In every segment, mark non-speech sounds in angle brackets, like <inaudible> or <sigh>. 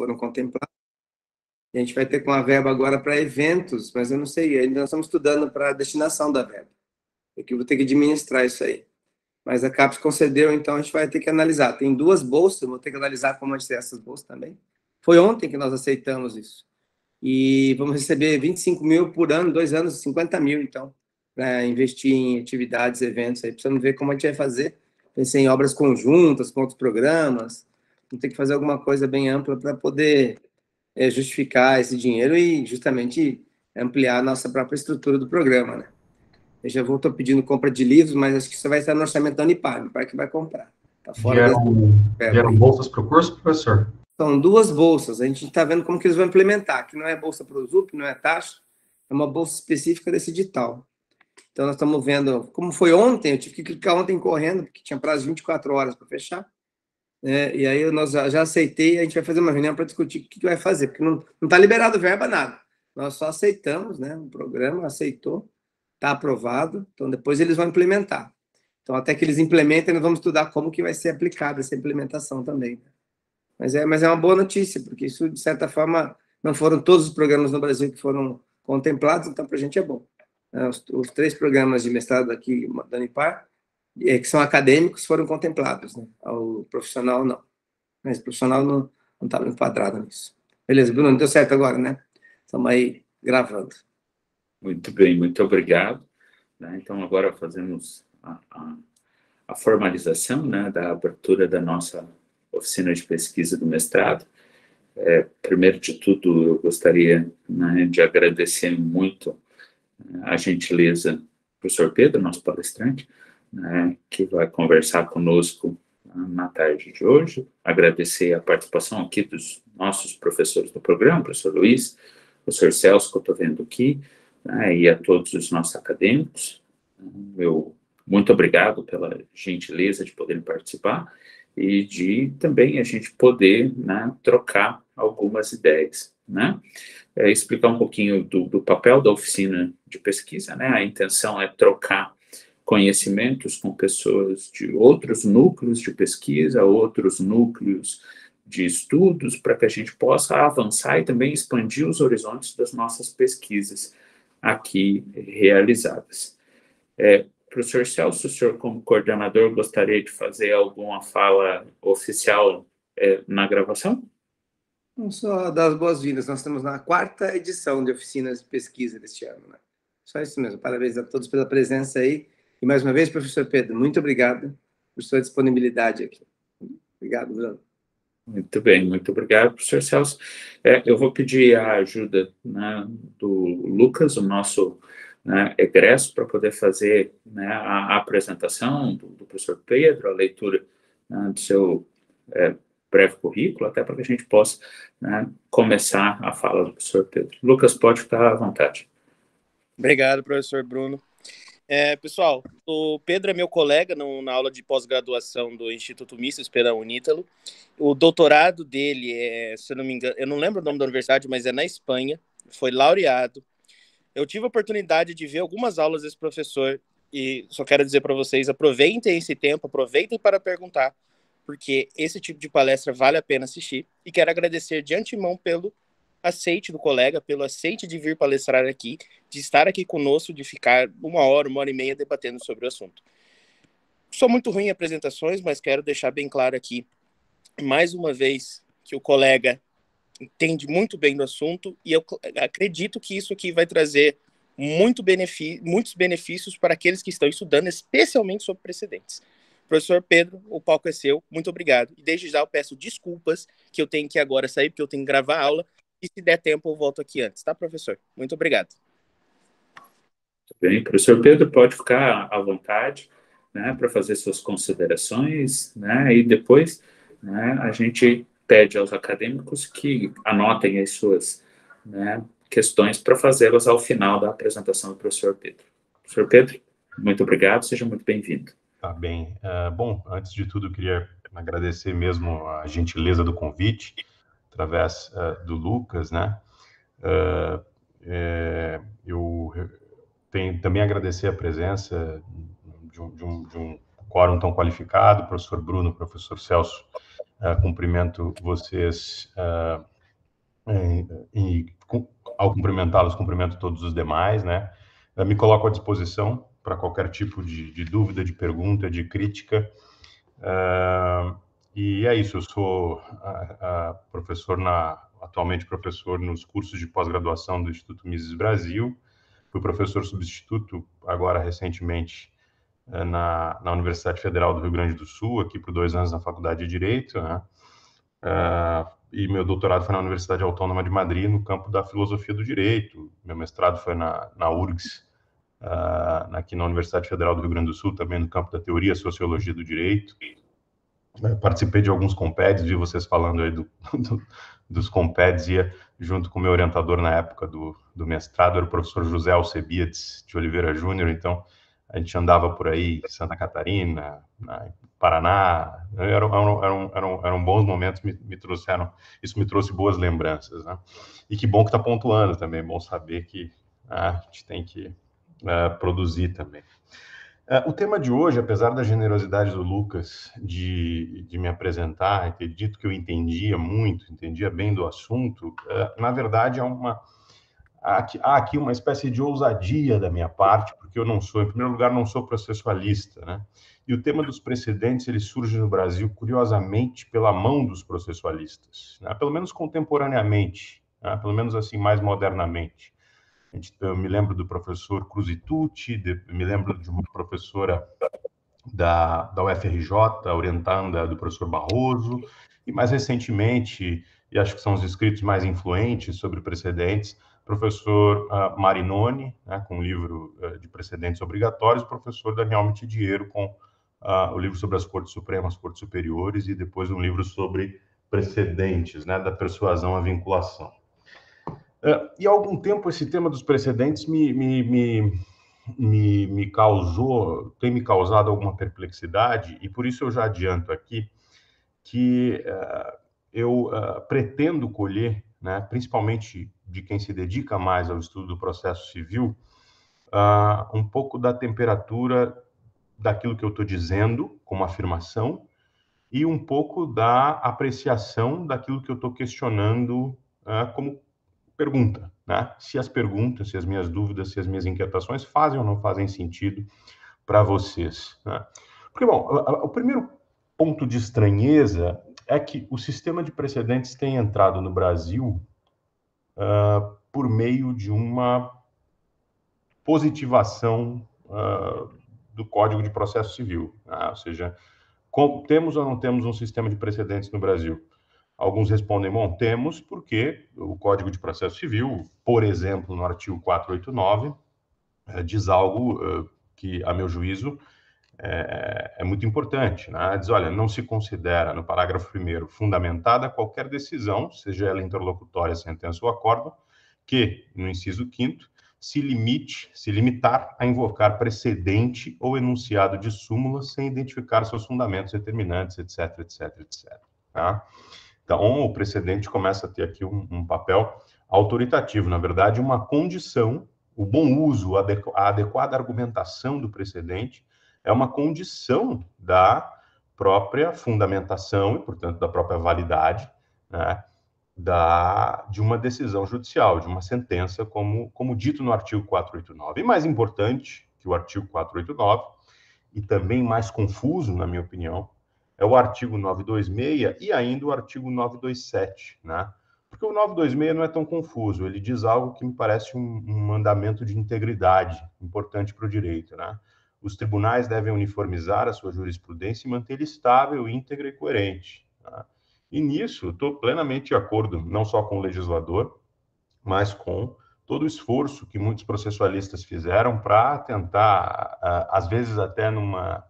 foram contemplados. E a gente vai ter com a verba agora para eventos, mas eu não sei, ainda estamos estudando para a destinação da verba. Eu que vou ter que administrar isso aí. Mas a CAPES concedeu, então a gente vai ter que analisar. Tem duas bolsas, vou ter que analisar como vai ser essas bolsas também. Foi ontem que nós aceitamos isso. E vamos receber 25 mil por ano, dois anos, 50 mil, então, para investir em atividades, eventos. Aí precisamos ver como a gente vai fazer. Pensei em obras conjuntas, com outros programas, Vamos então, ter que fazer alguma coisa bem ampla para poder é, justificar esse dinheiro e justamente ampliar a nossa própria estrutura do programa, né? Eu já vou estou pedindo compra de livros, mas acho que isso vai estar no orçamento da Unipar, para que vai comprar. Tá fora vieram, vieram bolsas para o curso, professor? São duas bolsas. A gente está vendo como que eles vão implementar, que não é bolsa para o ZUP, não é taxa, é uma bolsa específica desse edital. Então, nós estamos vendo, como foi ontem, eu tive que clicar ontem correndo, porque tinha prazo de 24 horas para fechar. É, e aí nós já, já aceitei, a gente vai fazer uma reunião para discutir o que, que, vai fazer, porque não está liberado verba, nada. Nós só aceitamos, né? O programa aceitou, está aprovado, então depois eles vão implementar. Então, até que eles implementem, nós vamos estudar como que vai ser aplicada essa implementação também. Né? Mas é, mas é uma boa notícia, porque isso, de certa forma, não foram todos os programas no Brasil que foram contemplados, então para a gente é bom. É, os, os, três programas de mestrado aqui da Unipar é, que são acadêmicos foram contemplados, né? O profissional não. Mas o profissional não estava enquadrado nisso. Beleza, Bruno, deu certo agora, né? Estamos aí gravando. Muito bem, muito obrigado. Né? Então, agora fazemos a, a, a formalização né, da abertura da nossa oficina de pesquisa do mestrado. É, primeiro de tudo, eu gostaria né, de agradecer muito né, a gentileza do professor Pedro, nosso palestrante, né, que vai conversar conosco na tarde de hoje. Agradecer a participação aqui dos nossos professores do programa, professor Luiz, professor Celso, que eu estou vendo aqui, né, e a todos os nossos acadêmicos. Meu muito obrigado pela gentileza de poderem participar e de também a gente poder né, trocar algumas ideias. Né? É, explicar um pouquinho do, do, papel da oficina de pesquisa, né? a intenção é trocar conhecimentos com pessoas de outros núcleos de pesquisa, outros núcleos de estudos, para que a gente possa avançar e também expandir os horizontes das nossas pesquisas aqui realizadas. É, professor Celso, o senhor, como coordenador, gostaria de fazer alguma fala oficial é, na gravação? Não só das boas-vindas, nós estamos na quarta edição de oficinas de pesquisa deste ano, né? Só isso mesmo. Parabéns a todos pela presença aí. E mais uma vez, professor Pedro, muito obrigado por sua disponibilidade aqui. Obrigado, Bruno. Muito bem, muito obrigado, professor Celso. É, eu vou pedir a ajuda né, do Lucas, o nosso né, egresso, para poder fazer né, a, apresentação do, do, professor Pedro, a leitura né, do seu é, breve currículo, até para que a gente possa né, começar a fala do professor Pedro. Lucas, pode ficar à vontade. Obrigado, professor Bruno. É, pessoal, o Pedro é meu colega no, na aula de pós-graduação do Instituto Mises pela Unítalo. O doutorado dele é, se eu não me engano, eu não lembro o nome da universidade, mas é na Espanha. Foi laureado. Eu tive a oportunidade de ver algumas aulas desse professor e só quero dizer para vocês, aproveitem esse tempo, aproveitem para perguntar, porque esse tipo de palestra vale a pena assistir. E quero agradecer de antemão pelo aceite do colega, pelo aceite de vir palestrar aqui, de estar aqui conosco, de ficar uma hora, uma hora e meia debatendo sobre o assunto. Sou muito ruim em apresentações, mas quero deixar bem claro aqui, mais uma vez, que o colega entende muito bem do assunto e eu acredito que isso aqui vai trazer muito benefício, muitos benefícios para aqueles que estão estudando, especialmente sobre precedentes. Professor Pedro, o palco é seu, muito obrigado. E desde já eu peço desculpas que eu tenho que agora sair, porque eu tenho que gravar a aula, e se der tempo, eu volto aqui antes, tá, professor? Muito obrigado. Bem, professor Pedro, pode ficar à vontade né, para fazer suas considerações, né, e depois né, a gente pede aos acadêmicos que anotem as suas né, questões para fazê-las ao final da apresentação do professor Pedro. Professor Pedro, muito obrigado, seja muito bem-vindo. Tá bem. Uh, bom, antes de tudo, eu queria agradecer mesmo a gentileza do convite através uh, do Lucas, né? Uh, é, eu tenho também agradecer a presença de um, de um, de um quórum tão qualificado, professor Bruno, professor Celso, uh, cumprimento vocês e, ao cumprimentá-los, cumprimento todos os demais, né? me coloco à disposição para qualquer tipo de, de, dúvida, de pergunta, de crítica. Uh, e é isso, eu sou professor na atualmente professor nos cursos de pós-graduação do Instituto Mises Brasil, fui professor substituto agora recentemente eh, na, na Universidade Federal do Rio Grande do Sul, aqui por dois anos na Faculdade de Direito, né? Uh, e meu doutorado foi na Universidade Autônoma de Madrid, no campo da filosofia do direito. Meu mestrado foi na, na URGS, uh, aqui na Universidade Federal do Rio Grande do Sul, também no campo da teoria e sociologia do direito participei de alguns compeds, vi vocês falando aí do, <laughs> do, dos compeds, ia junto com o meu orientador na época do, do mestrado, era o professor José Alcebiades de Oliveira Júnior, então a gente andava por aí, Santa Catarina, Paraná, eram, eram, eram, eram bons momentos, me, me, trouxeram, isso me trouxe boas lembranças, né? E que bom que está pontuando também, bom saber que ah, a gente tem que ah, produzir também. É, o tema de hoje, apesar da generosidade do Lucas de, de me apresentar e ter dito que eu entendia muito, entendia bem do assunto, é, na verdade é uma, há aqui uma espécie de ousadia da minha parte, porque eu não sou, em primeiro lugar, não sou processualista, né? E o tema dos precedentes, ele surge no Brasil, curiosamente, pela mão dos processualistas, né? pelo menos contemporaneamente, né? pelo menos assim, mais modernamente. Eu me lembro do professor Cruzitucci, de, me lembro de uma professora da, da UFRJ, orientanda do professor Barroso, e mais recentemente, e acho que são os escritos mais influentes sobre precedentes, professor uh, Marinoni, né, com o livro uh, de precedentes obrigatórios, professor Daniel Mitidiero, com uh, o livro sobre as Cortes Supremas, Cortes Superiores, e depois um livro sobre precedentes, né, da persuasão à vinculação. É, e há algum tempo esse tema dos precedentes me, me, me, me, me causou, tem me causado alguma perplexidade, e por isso eu já adianto aqui que uh, eu uh, pretendo colher, né, principalmente de quem se dedica mais ao estudo do processo civil, uh, um pouco da temperatura daquilo que eu estou dizendo como afirmação e um pouco da apreciação daquilo que eu estou questionando como pergunta, né? Se as perguntas, se as minhas dúvidas, se as minhas inquietações fazem ou não fazem sentido para vocês, né? Porque, bom, o primeiro ponto de estranheza é que o sistema de precedentes tem entrado no Brasil uh, por meio de uma positivação uh, do Código de Processo Civil, né? ou seja, com, temos ou não temos um sistema de precedentes no Brasil? Alguns respondem, bom, temos, porque o Código de Processo Civil, por exemplo, no artigo 489, eh, diz algo eh, que, a meu juízo, eh, é, muito importante. Né? Diz, olha, não se considera, no parágrafo 1 fundamentada qualquer decisão, seja ela interlocutória, sentença ou acordo, que, no inciso 5 se limite, se limitar a invocar precedente ou enunciado de súmula sem identificar seus fundamentos determinantes, etc, etc, etc. Tá? Então, o precedente começa a ter aqui um, um papel autoritativo, na verdade, uma condição, o bom uso, a adequada argumentação do precedente é uma condição da própria fundamentação e, portanto, da própria validade né, da, de uma decisão judicial, de uma sentença, como, como dito no artigo 489. E mais importante que o artigo 489, e também mais confuso, na minha opinião, é o artigo 926 e ainda o artigo 927, né? Porque o 926 não é tão confuso, ele diz algo que me parece um, um mandamento de integridade importante para o direito, né? Os tribunais devem uniformizar a sua jurisprudência e mantê-la estável, íntegra e coerente. Tá? E nisso, estou plenamente de acordo, não só com o legislador, mas com todo o esforço que muitos processualistas fizeram para tentar, às vezes até numa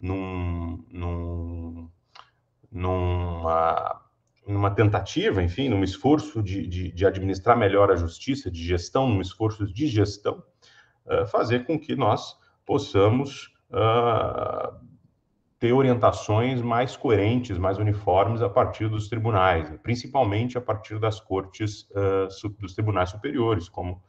num, num, numa, numa tentativa, enfim, num esforço de, de, de, administrar melhor a justiça, de gestão, num esforço de gestão, uh, fazer com que nós possamos uh, ter orientações mais coerentes, mais uniformes a partir dos tribunais, né? principalmente a partir das cortes uh, dos tribunais superiores, como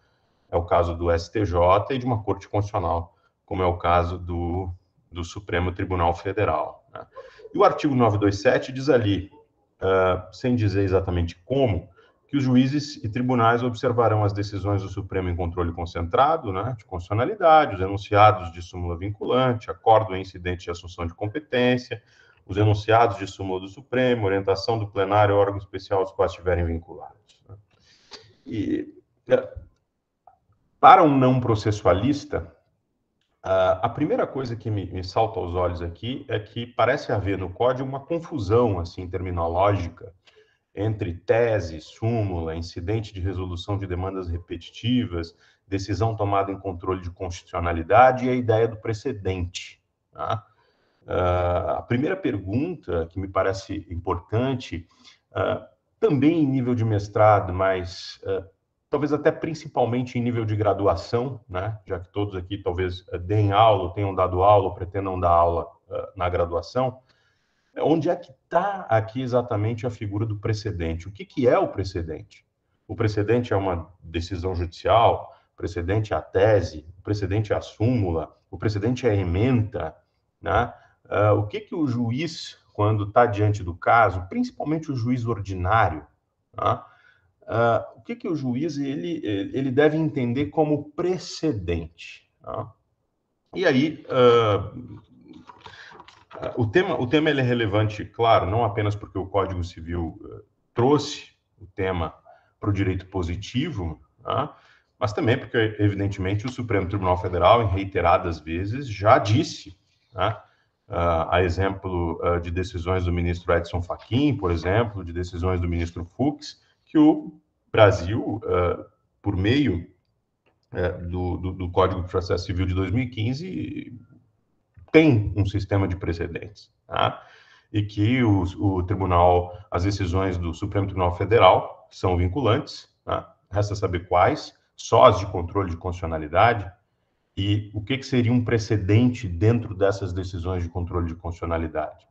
é o caso do STJ e de uma corte constitucional, como é o caso do do Supremo Tribunal Federal. Né? E o artigo 927 diz ali, uh, sem dizer exatamente como, que os juízes e tribunais observarão as decisões do Supremo em controle concentrado, né, de constitucionalidade, os enunciados de súmula vinculante, acordo em incidente de assunção de competência, os enunciados de súmula do Supremo, orientação do plenário, órgão especial aos quais estiverem vinculados. Né? E, é, para um não processualista, Uh, a primeira coisa que me, me, salta aos olhos aqui é que parece haver no código uma confusão assim terminológica entre tese, súmula, incidente de resolução de demandas repetitivas, decisão tomada em controle de constitucionalidade e a ideia do precedente. Tá? Uh, a primeira pergunta que me parece importante, uh, também em nível de mestrado, mas talvez até principalmente em nível de graduação, né? já que todos aqui talvez eh, deem aula, tenham dado aula, pretendam dar aula uh, na graduação, onde é que está aqui exatamente a figura do precedente? O que, que é o precedente? O precedente é uma decisão judicial, o precedente é a tese, o precedente é a súmula, o precedente é a ementa. Né? Uh, o que, que o juiz, quando está diante do caso, principalmente o juiz ordinário, né? Uh, o que, que o juiz ele, ele deve entender como precedente. Tá? E aí, uh, o tema, o tema ele é relevante, claro, não apenas porque o Código Civil eh, trouxe o tema para o direito positivo, tá? mas também porque, evidentemente, o Supremo Tribunal Federal, em reiteradas vezes, já disse, uh, a exemplo uh, de decisões do ministro Edson Fachin, por exemplo, de decisões do ministro Fux, que o Brasil, uh, por meio uh, do, do, do, Código de Processo Civil de 2015, tem um sistema de precedentes, tá? e que o, o, tribunal, as decisões do Supremo Tribunal Federal são vinculantes, tá? resta saber quais, só as de controle de constitucionalidade, e o que, que seria um precedente dentro dessas decisões de controle de constitucionalidade?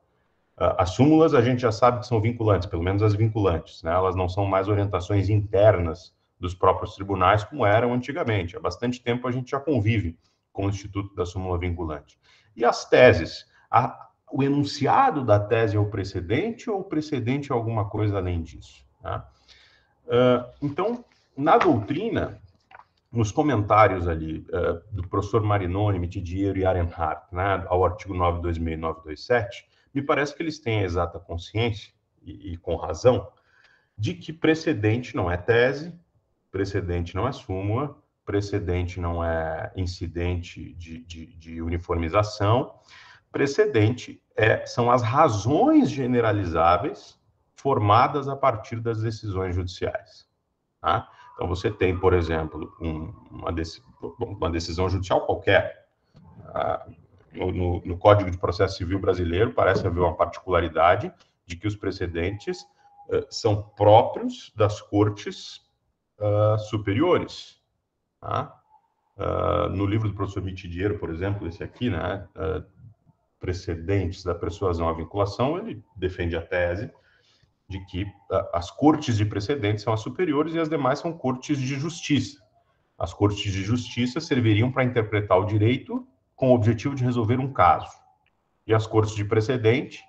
Ah, as súmulas a gente já sabe que são vinculantes, pelo menos as vinculantes, né? elas não são mais orientações internas dos próprios tribunais como eram antigamente. Há bastante tempo a gente já convive com o Instituto da Súmula Vinculante. E as teses? A, o enunciado da tese é o precedente ou o precedente é alguma coisa além disso? Né? Uh, então, na doutrina, nos comentários ali uh, do professor Marinoni, Mitidiero e Arenhardt, né, ao artigo 9 me parece que eles têm a exata consciência, e, e com razão, de que precedente não é tese, precedente não é súmula, precedente não é incidente de, de, de uniformização, precedente é, são as razões generalizáveis formadas a partir das decisões judiciais. Tá? Então, você tem, por exemplo, um, uma, dec uma, decisão judicial qualquer, ah, no, no Código de Processo Civil brasileiro parece haver uma particularidade de que os precedentes uh, são próprios das cortes uh, superiores. Tá? Uh, no livro do professor Mitidiero, por exemplo, esse aqui, né, ah, precedentes da persuasão à vinculação, ele defende a tese de que as cortes de precedentes são as superiores e as demais são cortes de justiça. As cortes de justiça serviriam para interpretar o direito com o objetivo de resolver um caso. E as cortes de precedentes,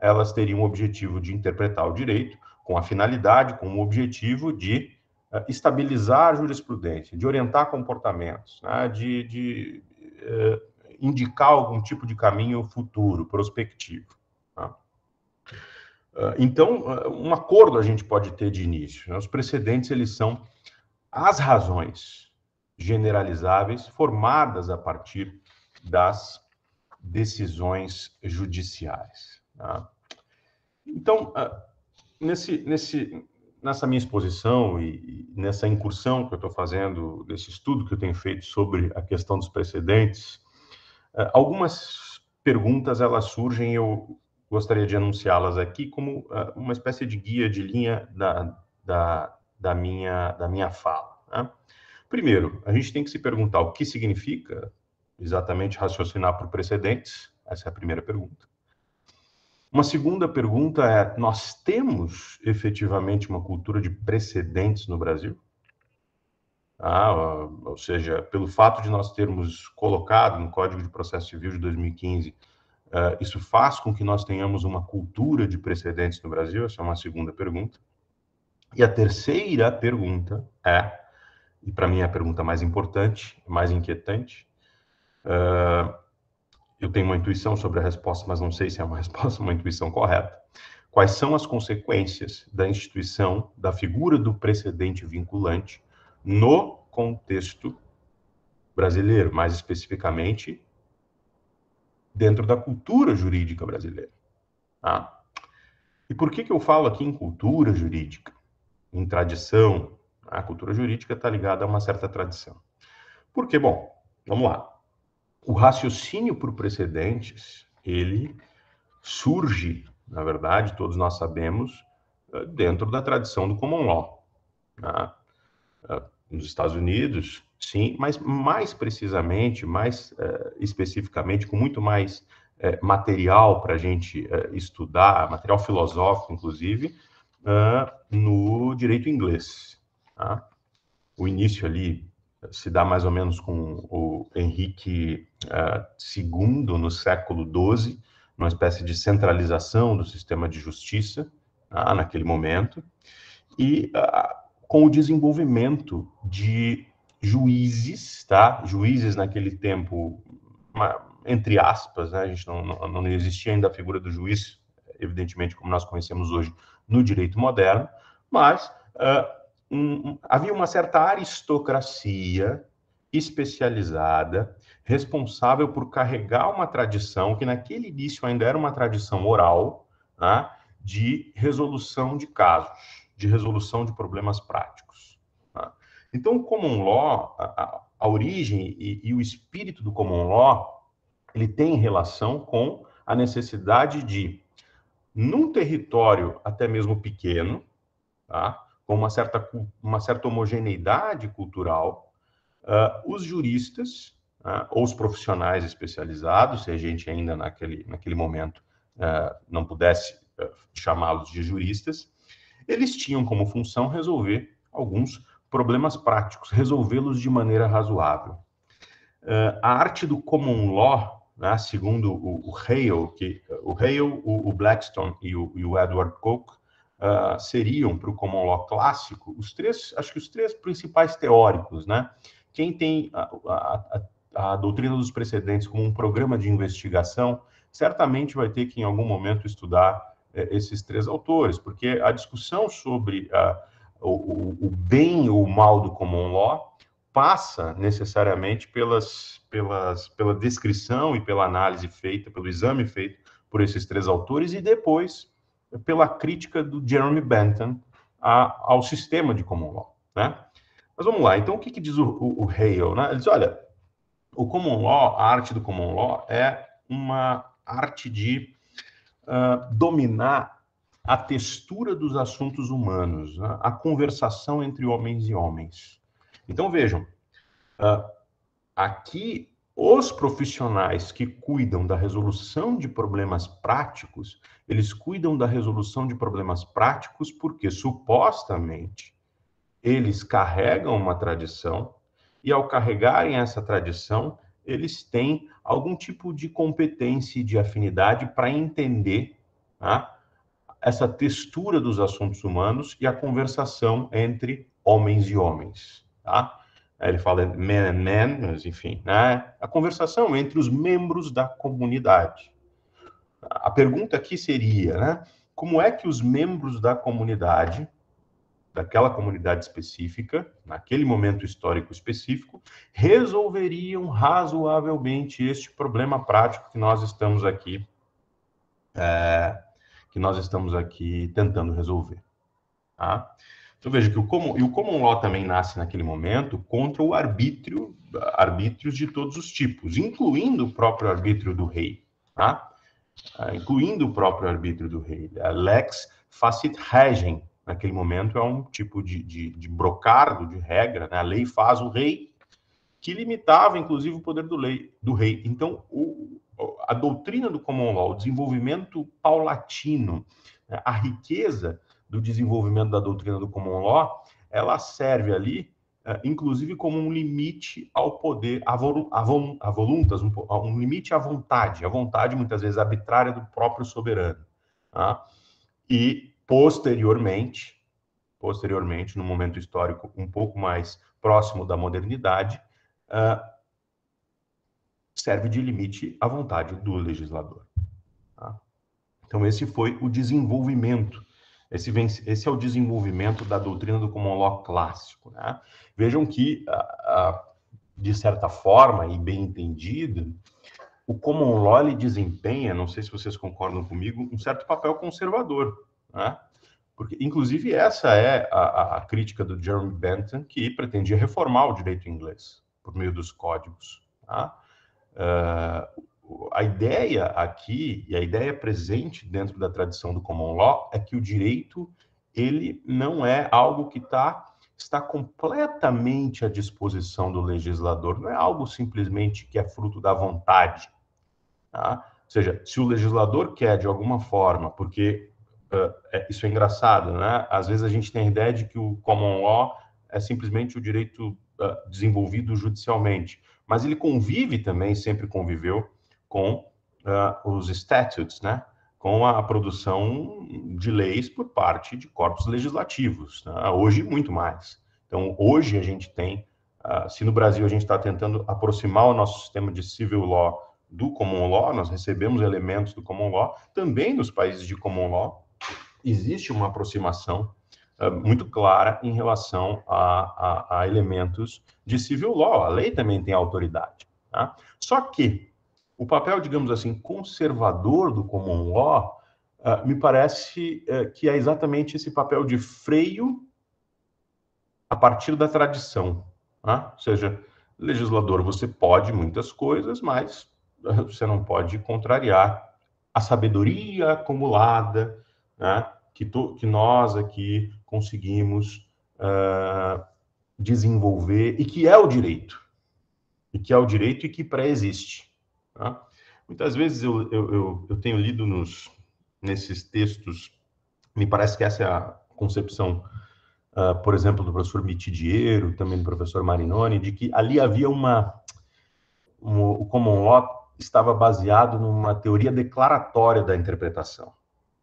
elas teriam o objetivo de interpretar o direito com a finalidade, com o objetivo de uh, estabilizar a jurisprudência, de orientar comportamentos, né, de, de uh, indicar algum tipo de caminho futuro, prospectivo. Uh, então, um acordo a gente pode ter de início. Né? Os precedentes, eles são as razões generalizáveis formadas a partir das decisões judiciais. Tá? Então, ah, nesse, nesse, nessa minha exposição e, nessa incursão que eu estou fazendo, desse estudo que eu tenho feito sobre a questão dos precedentes, ah, algumas perguntas elas surgem eu gostaria de anunciá-las aqui como ah, uma espécie de guia de linha da, da, da minha, da minha fala. Né? Primeiro, a gente tem que se perguntar o que significa exatamente raciocinar por precedentes? Essa é a primeira pergunta. Uma segunda pergunta é: nós temos efetivamente uma cultura de precedentes no Brasil? Ah, ou seja, pelo fato de nós termos colocado no Código de Processo Civil de 2015, eh, isso faz com que nós tenhamos uma cultura de precedentes no Brasil? Essa é uma segunda pergunta. E a terceira pergunta é, e para mim é a pergunta mais importante, mais inquietante, Uh, eu tenho uma intuição sobre a resposta, mas não sei se é uma <laughs> resposta, uma intuição correta. Quais são as consequências da instituição da figura do precedente vinculante no contexto brasileiro, mais especificamente dentro da cultura jurídica brasileira? Tá? E por que, que eu falo aqui em cultura jurídica, em tradição? A cultura jurídica está ligada a uma certa tradição. Porque, bom, vamos lá o raciocínio por precedentes, ele surge, na verdade, todos nós sabemos, eh, dentro da tradição do common law. Né? Eh, nos Estados Unidos, sim, mas mais precisamente, mais eh, especificamente, com muito mais material para a gente estudar, material filosófico, inclusive, uh, no direito inglês. Tá? O início ali se dá mais ou menos com o Henrique uh, eh, II no século XII, uma espécie de centralização do sistema de justiça ah, naquele momento, e ah, com o desenvolvimento de juízes, tá? Juízes naquele tempo, uma, entre aspas, né? a gente não, não, não, existia ainda a figura do juiz, evidentemente, como nós conhecemos hoje no direito moderno, mas ah, um, havia uma certa aristocracia especializada, responsável por carregar uma tradição que naquele início ainda era uma tradição oral, né, de resolução de casos, de resolução de problemas práticos. Né. Então, o common law, a, a origem e, e o espírito do common law, ele tem relação com a necessidade de, num território até mesmo pequeno, tá, com uma certa, uma certa homogeneidade cultural, uh, os juristas uh, ou os profissionais especializados, se a gente ainda naquele, naquele momento uh, não pudesse chamá-los de juristas, eles tinham como função resolver alguns problemas práticos, resolvê-los de maneira razoável. a arte do common law, né, segundo o, o Hale, que, o Hale, o, o Blackstone e o, e o Edward Coke uh, seriam para o common law clássico os três, acho que os três principais teóricos, né? Quem tem a, a, a, a doutrina dos precedentes como um programa de investigação, certamente vai ter que em algum momento estudar eh, esses três autores, porque a discussão sobre ah, o, o, bem ou o mal do common law passa necessariamente pelas, pelas, pela descrição e pela análise feita, pelo exame feito por esses três autores e depois pela crítica do Jeremy Bentham a, ao sistema de common law. Né? Mas vamos lá, então o que, que diz o, o, o Hale? Né? Ele diz, olha, o common law, a arte do common law, é uma arte de uh, dominar a textura dos assuntos humanos, né? a conversação entre homens e homens. Então vejam, uh, aqui os profissionais que cuidam da resolução de problemas práticos, eles cuidam da resolução de problemas práticos porque supostamente eles carregam uma tradição e ao carregarem essa tradição, eles têm algum tipo de competência e de afinidade para entender né, essa textura dos assuntos humanos e a conversação entre homens e homens. Tá? ele fala men and men, mas enfim, né? a conversação é entre os membros da comunidade. A pergunta aqui seria, né? Como é que os membros da comunidade, daquela comunidade específica, naquele momento histórico específico, resolveriam razoavelmente este problema prático que nós estamos aqui, é, que nós estamos aqui tentando resolver. Tá? Então veja que o common, e o common law também nasce naquele momento contra o arbítrio, arbítrios de todos os tipos, incluindo o próprio arbítrio do rei, tá? Ah, incluindo o próprio arbítrio do rei. A lex facit regem, naquele momento, é um tipo de, de, de brocardo, de regra, né? a lei faz o rei, que limitava, inclusive, o poder do, lei, do rei. Então, o, a doutrina do common law, o desenvolvimento paulatino, né? a riqueza do desenvolvimento da doutrina do common law, ela serve ali, eh, inclusive, como um limite ao poder, a, volu, a, vol, a voluntas, um, um, limite à vontade, à vontade muitas vezes arbitrária do próprio soberano. Tá? E, posteriormente, posteriormente, no momento histórico um pouco mais próximo da modernidade, uh, serve de limite à vontade do legislador. Tá? Então, esse foi o desenvolvimento esse, esse é o desenvolvimento da doutrina do common law clássico. Né? Vejam que, de certa forma, e bem entendido, o common law ele desempenha, não sei se vocês concordam comigo, um certo papel conservador. Né? Porque, inclusive, essa é a, a, crítica do Jeremy Bentham, que pretendia reformar o direito inglês por meio dos códigos. Tá? Uh, a ideia aqui e a ideia presente dentro da tradição do common law é que o direito ele não é algo que tá, está completamente à disposição do legislador, não é algo simplesmente que é fruto da vontade. Tá? Ou seja, se o legislador quer de alguma forma, porque uh, isso é engraçado, né? Às vezes a gente tem a ideia de que o common law é simplesmente o direito uh, desenvolvido judicialmente, mas ele convive também, sempre conviveu com uh, os statutes, né? com a produção de leis por parte de corpos legislativos, né? hoje muito mais. Então, hoje a gente tem, uh, se no Brasil a gente está tentando aproximar o nosso sistema de civil law do common law, nós recebemos elementos do common law, também nos países de common law existe uma aproximação uh, muito clara em relação a, a, a, elementos de civil law. A lei também tem autoridade. Tá? Só que o papel, digamos assim, conservador do common law, uh, me parece uh, que é exatamente esse papel de freio a partir da tradição. Né? Ou seja, legislador, você pode muitas coisas, mas ah, você não pode contrariar a sabedoria acumulada né? que, que, nós aqui conseguimos uh, desenvolver e que é o direito. E que é o direito e que pré-existe. Tá? Muitas vezes eu, eu, eu, eu tenho lido nos, nesses textos, me parece que essa é a concepção, uh, por exemplo, do professor Mitidiero, também do professor Marinoni, de que ali havia uma. Um, o common law estava baseado numa teoria declaratória da interpretação.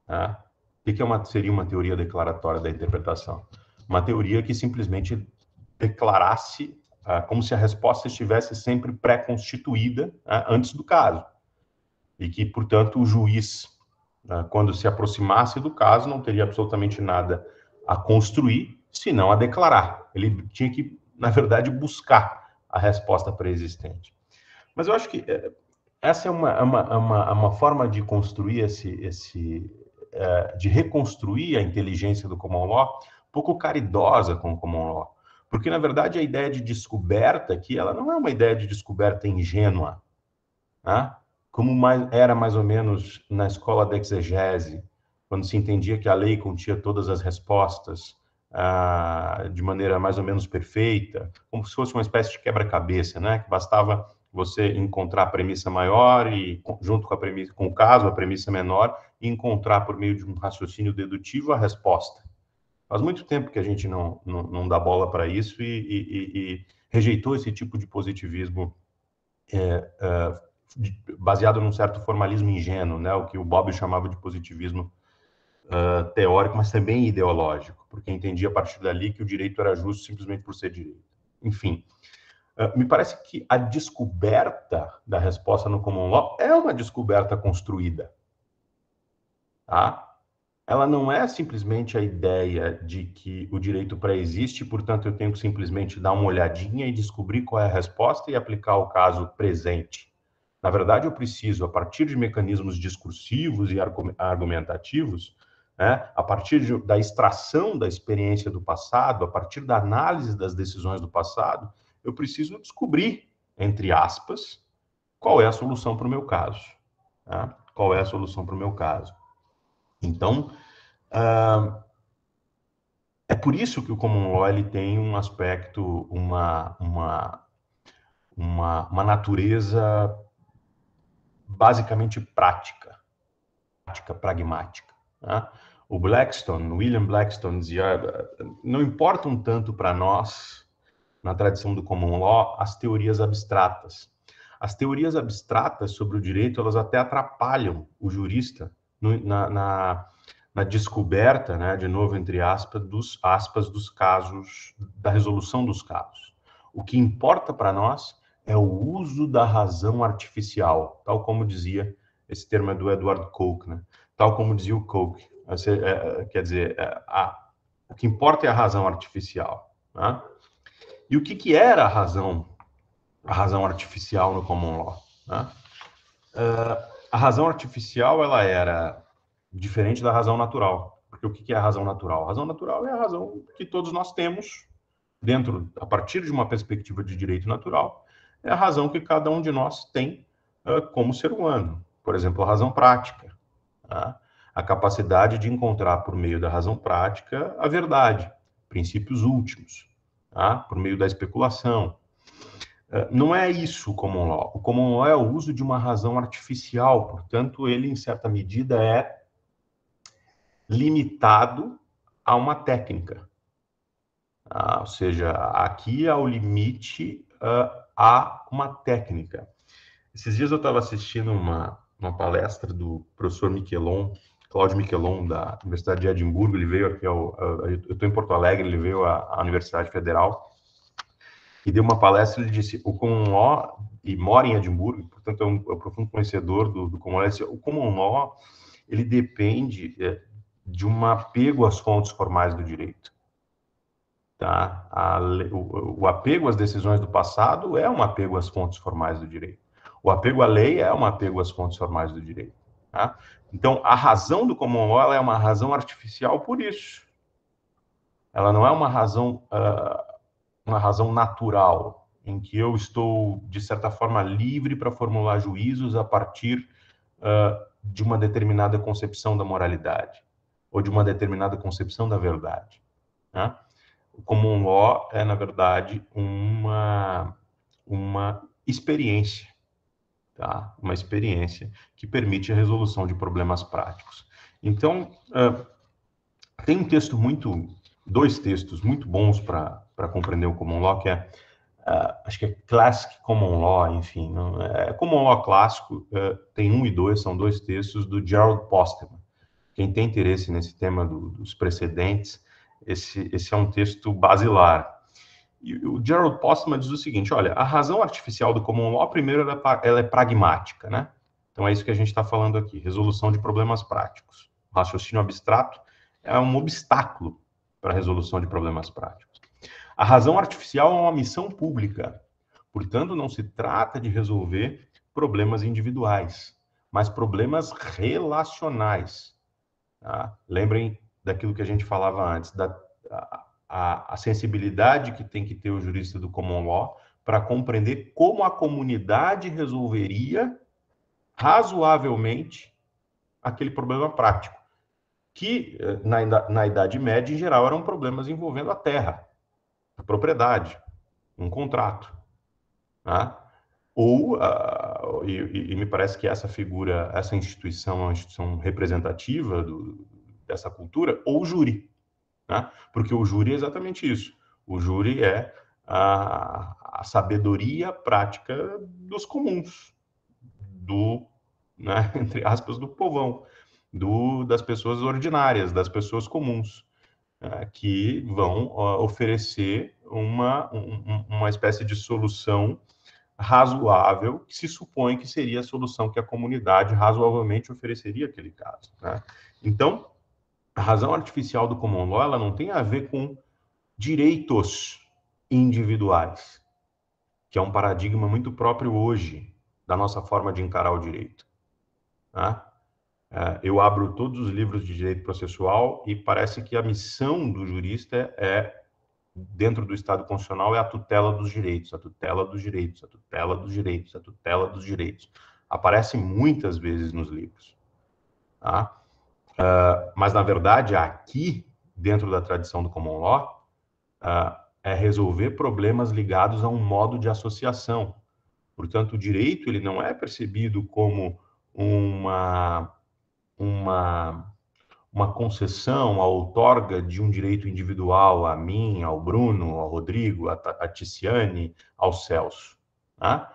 Tá? O que é uma, seria uma teoria declaratória da interpretação? Uma teoria que simplesmente declarasse ah, como se a resposta estivesse sempre pré-constituída ah, antes do caso. E que, portanto, o juiz, ah, quando se aproximasse do caso, não teria absolutamente nada a construir, senão a declarar. Ele tinha que, na verdade, buscar a resposta pré-existente. Mas eu acho que eh, essa é uma, é uma, é uma, é uma forma de construir esse, esse eh, de reconstruir a inteligência do common law, pouco caridosa com o common law porque, na verdade, a ideia de descoberta aqui, ela não é uma ideia de descoberta ingênua, né? como mais, era mais ou menos na escola da exegese, quando se entendia que a lei continha todas as respostas ah, de maneira mais ou menos perfeita, como se fosse uma espécie de quebra-cabeça, né? que bastava você encontrar a premissa maior e, junto com, a premissa, com o caso, a premissa menor, e encontrar, por meio de um raciocínio dedutivo, a resposta. Faz muito tempo que a gente não, não, não dá bola para isso e, e, e, rejeitou esse tipo de positivismo é, é, baseado num certo formalismo ingênuo, né? o que o Bob chamava de positivismo uh, teórico, mas também ideológico, porque entendia a partir dali que o direito era justo simplesmente por ser direito. Enfim, uh, me parece que a descoberta da resposta no common law é uma descoberta construída. Tá? ela não é simplesmente a ideia de que o direito pré-existe, portanto eu tenho que simplesmente dar uma olhadinha e descobrir qual é a resposta e aplicar o caso presente. Na verdade, eu preciso, a partir de mecanismos discursivos e argumentativos, né, a partir de, da extração da experiência do passado, a partir da análise das decisões do passado, eu preciso descobrir, entre aspas, qual é a solução para o meu caso. Né? Qual é a solução para o meu caso. Então, uh, é por isso que o common law ele tem um aspecto, uma, uma, uma, uma natureza basicamente prática, prática pragmática. Né? O Blackstone, William Blackstone dizia, ah, não importam tanto para nós, na tradição do common law, as teorias abstratas. As teorias abstratas sobre o direito, elas até atrapalham o jurista no, na, na, na, descoberta, né, de novo, entre aspas, dos, aspas, dos casos, da resolução dos casos. O que importa para nós é o uso da razão artificial, tal como dizia, esse termo é do Edward Koch, né? tal como dizia o Koch. É, é, quer dizer, é, a, o que importa é a razão artificial. Né? E o que, que era a razão, a razão artificial no common law? Né? Uh, a razão artificial ela era diferente da razão natural. Porque o que é a razão natural? A razão natural é a razão que todos nós temos dentro, a partir de uma perspectiva de direito natural, é a razão que cada um de nós tem uh, como ser humano. Por exemplo, a razão prática. Tá? A capacidade de encontrar, por meio da razão prática, a verdade, princípios últimos, tá? por meio da especulação. Eh, não é isso o common law. O common law é o uso de uma razão artificial, portanto, ele, em certa medida, é limitado a uma técnica. Ah, ou seja, aqui há é o limite uh, a uma técnica. Esses dias eu estava assistindo uma, uma palestra do professor Miquelon, Cláudio Miquelon, da Universidade de Edimburgo. Ele veio aqui, ao, eu estou em Porto Alegre, ele veio à, à Universidade Federal e deu uma palestra, ele disse, o Comunó, e mora em Edimburgo, portanto é um, é um profundo conhecedor do, do Comunó, o Comunó, ele depende é, de um apego às fontes formais do direito. Tá? A, o, o apego às decisões do passado é um apego às fontes formais do direito. O apego à lei é um apego às fontes formais do direito. Tá? Então, a razão do common law é uma razão artificial por isso. Ela não é uma razão uh, uma razão natural, em que eu estou, de certa forma, livre para formular juízos a partir uh, de uma determinada concepção da moralidade, ou de uma determinada concepção da verdade. Né? O comum law é, na verdade, uma, uma experiência, tá? uma experiência que permite a resolução de problemas práticos. Então, uh, tem um texto muito, dois textos muito bons para para compreender o common law, que é, uh, acho que é classic common law, enfim, não, é, common law clássico, uh, tem um e dois, são dois textos do Gerald Postman. Quem tem interesse nesse tema do, dos precedentes, esse, esse é um texto basilar. E o Gerald Postman diz o seguinte, olha, a razão artificial do common law, primeiro, ela é, ela é pragmática, né? Então é isso que a gente está falando aqui, resolução de problemas práticos. O raciocínio abstrato é um obstáculo para a resolução de problemas práticos. A razão artificial é uma missão pública. Portanto, não se trata de resolver problemas individuais, mas problemas relacionais. Tá? Lembrem daquilo que a gente falava antes, da a, a, sensibilidade que tem que ter o jurista do common law para compreender como a comunidade resolveria razoavelmente aquele problema prático, que eh, na, na Idade Média, em geral, eram problemas envolvendo a terra propriedade, um contrato. Né? Ou, uh, e, e, me parece que essa figura, essa instituição é uma instituição representativa do, dessa cultura, ou júri. Né? Porque o júri é exatamente isso. O júri é a, a sabedoria prática dos comuns, do, né, <laughs> entre aspas, do povão, do, das pessoas ordinárias, das pessoas comuns. Ah, que vão oferecer uma, uma espécie de solução razoável, que se supõe que seria a solução que a comunidade razoavelmente ofereceria aquele caso. Né? Então, a razão artificial do common law ela não tem a ver com direitos individuais, que é um paradigma muito próprio hoje da nossa forma de encarar o direito. Né? É, eu abro todos os livros de direito processual e parece que a missão do jurista é, dentro do Estado constitucional, é a tutela dos direitos, a tutela dos direitos, a tutela dos direitos, a tutela dos direitos. Aparece muitas vezes nos livros. Tá? Uh, mas, na verdade, aqui, dentro da tradição do common law, uh, é resolver problemas ligados a um modo de associação. Portanto, o direito ele não é percebido como uma uma, uma concessão, a outorga de um direito individual a mim, ao Bruno, ao Rodrigo, a, a Ticiane, ao Celso. Né?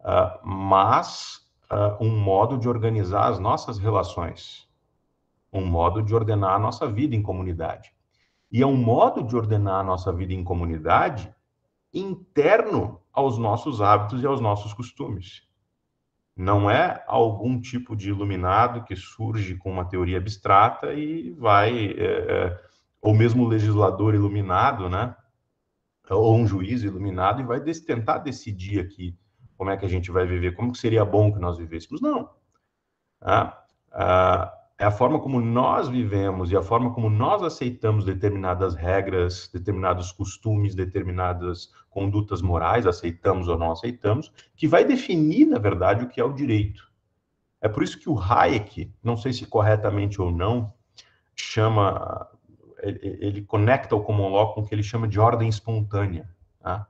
Uh, mas uh, um modo de organizar as nossas relações, um modo de ordenar a nossa vida em comunidade. E é um modo de ordenar a nossa vida em comunidade interno aos nossos hábitos e aos nossos costumes. Não é algum tipo de iluminado que surge com uma teoria abstrata e vai, é, é, ou mesmo o legislador iluminado, né? Ou um juiz iluminado e vai des tentar decidir aqui como é que a gente vai viver, como que seria bom que nós vivêssemos. Não. Ah, ah, é a forma como nós vivemos e a forma como nós aceitamos determinadas regras, determinados costumes, determinadas condutas morais, aceitamos ou não aceitamos, que vai definir, na verdade, o que é o direito. É por isso que o Hayek, não sei se corretamente ou não, chama, ele, ele conecta o common law com o que ele chama de ordem espontânea. Né?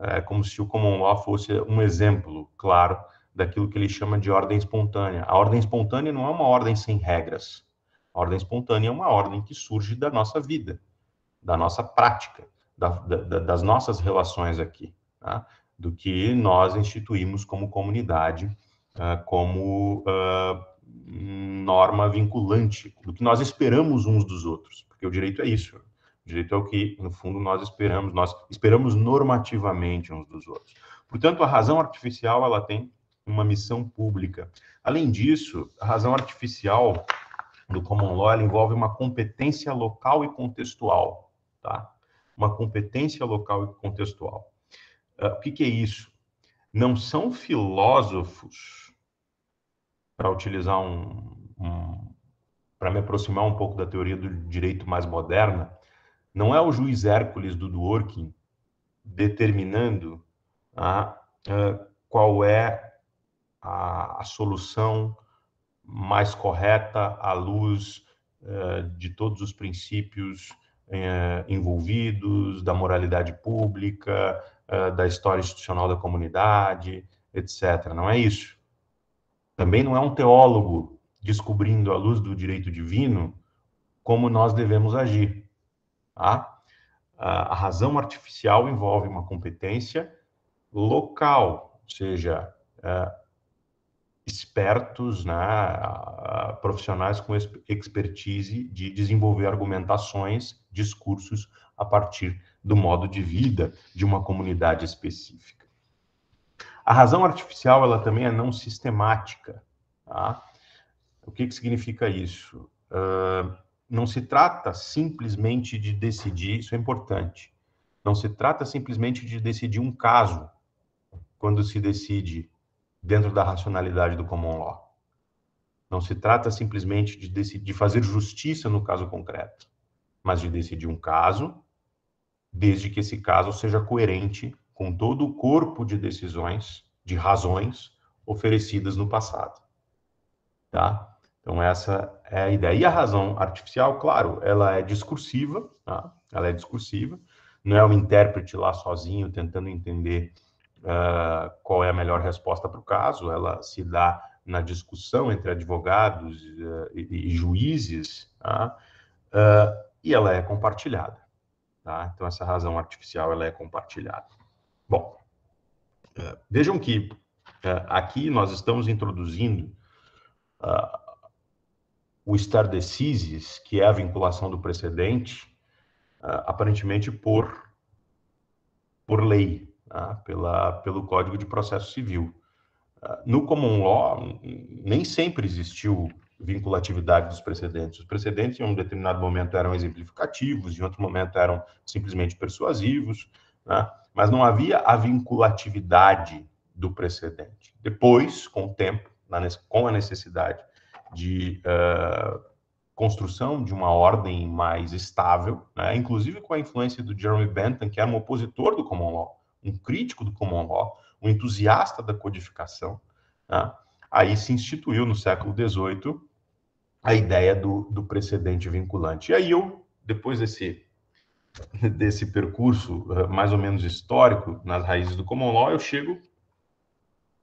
É como se o common law fosse um exemplo, claro, daquilo que ele chama de ordem espontânea. A ordem espontânea não é uma ordem sem regras. A ordem espontânea é uma ordem que surge da nossa vida, da nossa prática, da, da, das nossas relações aqui, tá? do que nós instituímos como comunidade, uh, como uh, norma vinculante, do que nós esperamos uns dos outros, porque o direito é isso. O direito é o que, no fundo, nós esperamos, nós esperamos normativamente uns dos outros. Portanto, a razão artificial ela tem uma missão pública. Além disso, a razão artificial do common law envolve uma competência local e contextual, tá? Uma competência local e contextual. Uh, o que, que é isso? Não são filósofos, para utilizar um, um para me aproximar um pouco da teoria do direito mais moderna, não é o juiz Hércules do Dworkin determinando a ah, ah, qual é a, a solução mais correta à luz eh, de todos os princípios eh, envolvidos, da moralidade pública, eh, da história institucional da comunidade, etc. Não é isso. Também não é um teólogo descobrindo à luz do direito divino como nós devemos agir. Tá? A razão artificial envolve uma competência local, ou seja, espertos, né, profissionais com expertise de desenvolver argumentações, discursos a partir do modo de vida de uma comunidade específica. A razão artificial ela também é não sistemática. Tá? O que, que significa isso? Uh, não se trata simplesmente de decidir, isso é importante. Não se trata simplesmente de decidir um caso quando se decide dentro da racionalidade do common law. Não se trata simplesmente de, decidir, de fazer justiça no caso concreto, mas de decidir um caso, desde que esse caso seja coerente com todo o corpo de decisões, de razões oferecidas no passado. Tá? Então, essa é a ideia. E a razão artificial, claro, ela é discursiva, tá? ela é discursiva, não é o intérprete lá sozinho tentando entender uh, qual é a melhor resposta para o caso, ela se dá na discussão entre advogados uh, e, e, juízes, tá? uh, e ela é compartilhada. Tá? Então, essa razão artificial ela é compartilhada. Bom, eh, vejam que eh, aqui nós estamos introduzindo ah, o estar decisis, que é a vinculação do precedente, aparentemente por, por lei, né, pela, pelo Código de Processo Civil. Ah, no Common Law, nem sempre existiu vinculatividade dos precedentes. Os precedentes, em um determinado momento, eram exemplificativos, em outro momento, eram simplesmente persuasivos, né? mas não havia a vinculatividade do precedente. Depois, com o tempo, na, com a necessidade de uh, construção de uma ordem mais estável, né? inclusive com a influência do Jeremy Bentham, que era um opositor do common law, um crítico do common law, um entusiasta da codificação, né? aí se instituiu no século XVIII a ideia do, do precedente vinculante. E aí eu, depois desse desse percurso eh, mais ou menos histórico nas raízes do common law, eu chego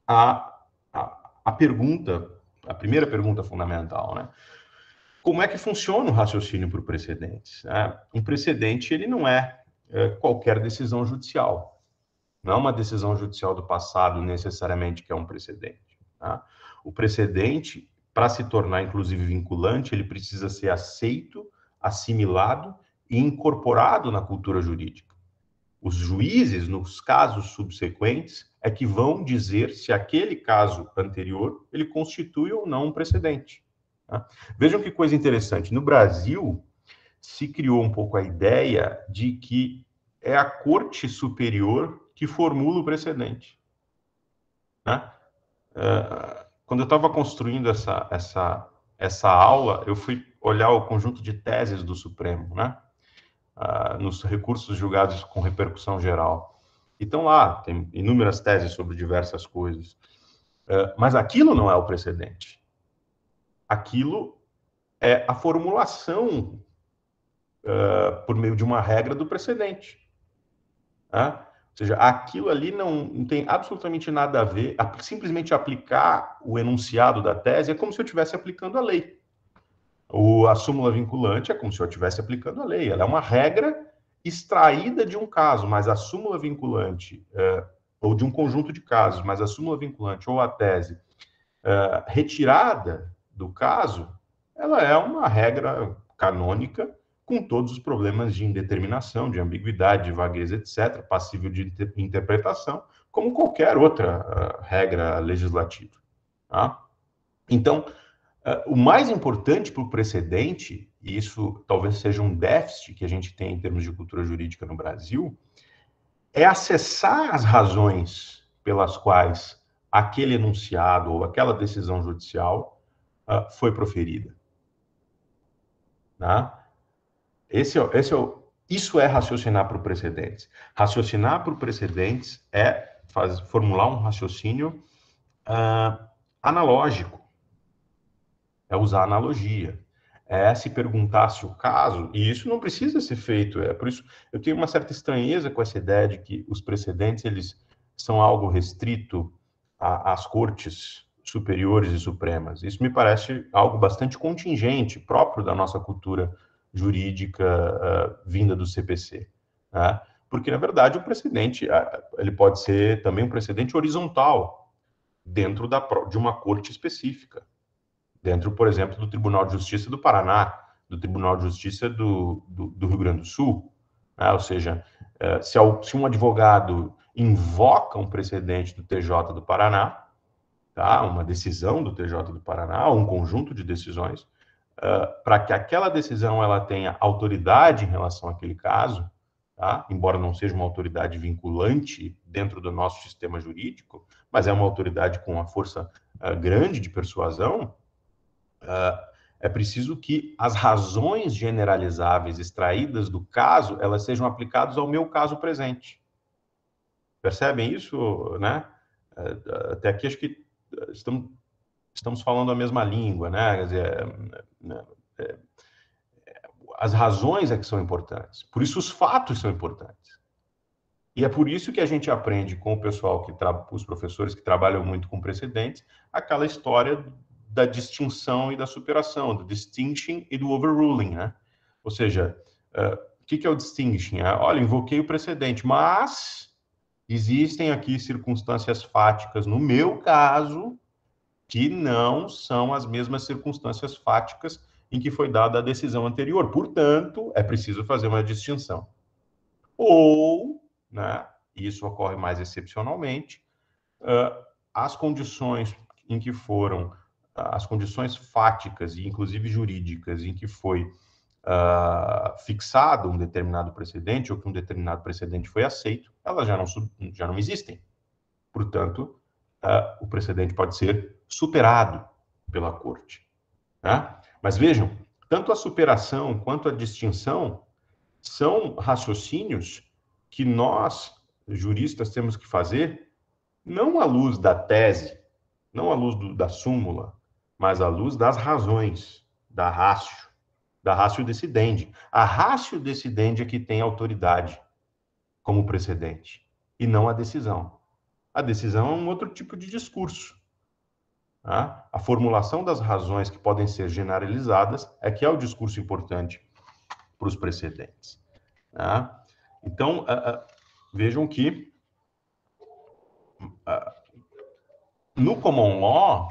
à, à, à, pergunta, a primeira pergunta fundamental, né? Como é que funciona o raciocínio por precedentes? Né? Um precedente ele não é, é qualquer decisão judicial. Não é uma decisão judicial do passado necessariamente que é um precedente. Tá? O precedente, para se tornar inclusive vinculante, ele precisa ser aceito, assimilado e incorporado na cultura jurídica. Os juízes, nos casos subsequentes, é que vão dizer se aquele caso anterior ele constitui ou não um precedente. Tá? Vejam que coisa interessante. No Brasil, se criou um pouco a ideia de que é a Corte Superior que formula o precedente. Né? É, quando eu estava construindo essa, essa, essa aula, eu fui olhar o conjunto de teses do Supremo, né? Ah, nos recursos julgados com repercussão geral. Então lá tem inúmeras teses sobre diversas coisas, é, mas aquilo não é o precedente. Aquilo é a formulação uh, por meio de uma regra do precedente. Né? Ou seja, aquilo ali não, não tem absolutamente nada a ver, simplesmente aplicar o enunciado da tese é como se eu estivesse aplicando a lei. O, a súmula vinculante é como se eu estivesse aplicando a lei, ela é uma regra extraída de um caso, mas a súmula vinculante, é, ou de um conjunto de casos, mas a súmula vinculante ou a tese é, retirada do caso, ela é uma regra canônica com todos os problemas de indeterminação, de ambiguidade, de vagueza, etc., passível de interpretação, como qualquer outra uh, regra legislativa. Tá? Então, uh, o mais importante para o precedente, e isso talvez seja um déficit que a gente tem em termos de cultura jurídica no Brasil, é acessar as razões pelas quais aquele enunciado ou aquela decisão judicial uh, foi proferida. Tá? Esse é, esse é isso é raciocinar para o precedentes. Raciocinar para o precedentes é faz, formular um raciocínio uh, analógico. É usar analogia. É se perguntar se o caso, e isso não precisa ser feito, é por isso eu tenho uma certa estranheza com essa ideia de que os precedentes eles são algo restrito às cortes superiores e supremas. Isso me parece algo bastante contingente, próprio da nossa cultura jurídica uh, vinda do CPC. Né? Porque, na verdade, o precedente ah, ele pode ser também um precedente horizontal dentro da, de uma corte específica. Dentro, por exemplo, do Tribunal de Justiça do Paraná, do Tribunal de Justiça do, do, do Rio Grande do Sul. Né? Ou seja, uh, se, ao, se um advogado invoca um precedente do TJ do Paraná, tá? uma decisão do TJ do Paraná, um conjunto de decisões, para que aquela decisão ela tenha autoridade em relação àquele caso, tá? embora não seja uma autoridade vinculante dentro do nosso sistema jurídico, mas é uma autoridade com uma força uh, grande de persuasão, uh, é preciso que as razões generalizáveis extraídas do caso elas sejam aplicadas ao meu caso presente. Percebem isso, né? Até aqui acho que estamos estamos falando a mesma língua, né? Quer dizer, é, é, é, as razões é que são importantes, por isso os fatos são importantes. E é por isso que a gente aprende com o pessoal que tra... os professores que trabalham muito com precedentes, aquela história da distinção e da superação, do distinction e do overruling, né? Ou seja, uh, o que, que é o distinction? É, olha, invoquei o precedente, mas existem aqui circunstâncias fáticas, no meu caso, que não são as mesmas circunstâncias fáticas em que foi dada a decisão anterior. Portanto, é preciso fazer uma distinção. Ou, né, isso ocorre mais excepcionalmente, uh, as condições em que foram, uh, as condições fáticas e inclusive jurídicas em que foi uh, fixado um determinado precedente ou que um determinado precedente foi aceito, elas já não, já não existem. Portanto, Tá? o precedente pode ser superado pela corte. Tá? Mas vejam, tanto a superação quanto a distinção são raciocínios que nós, juristas, temos que fazer não à luz da tese, não à luz do, da súmula, mas à luz das razões, da rácio, da rácio decidendi. A rácio decidendi é que tem autoridade como precedente, e não a decisão. A decisão é um outro tipo de discurso. Tá? A formulação das razões que podem ser generalizadas é que é o discurso importante para os precedentes. Tá? Então, uh, uh, vejam que uh, no common law,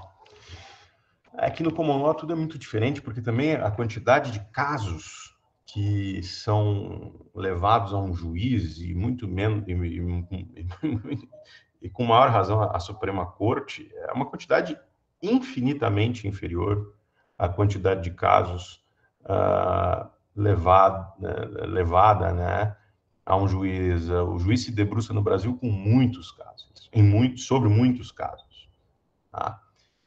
é que no common law tudo é muito diferente, porque também a quantidade de casos que são levados a um juiz e muito menos e, e, <laughs> e com maior razão a Suprema Corte, é uma quantidade infinitamente inferior à quantidade de casos uh, ah, levado, né, levada né, a um juiz. Ah, o juiz se debruça no Brasil com muitos casos, em muito, sobre muitos casos. Tá?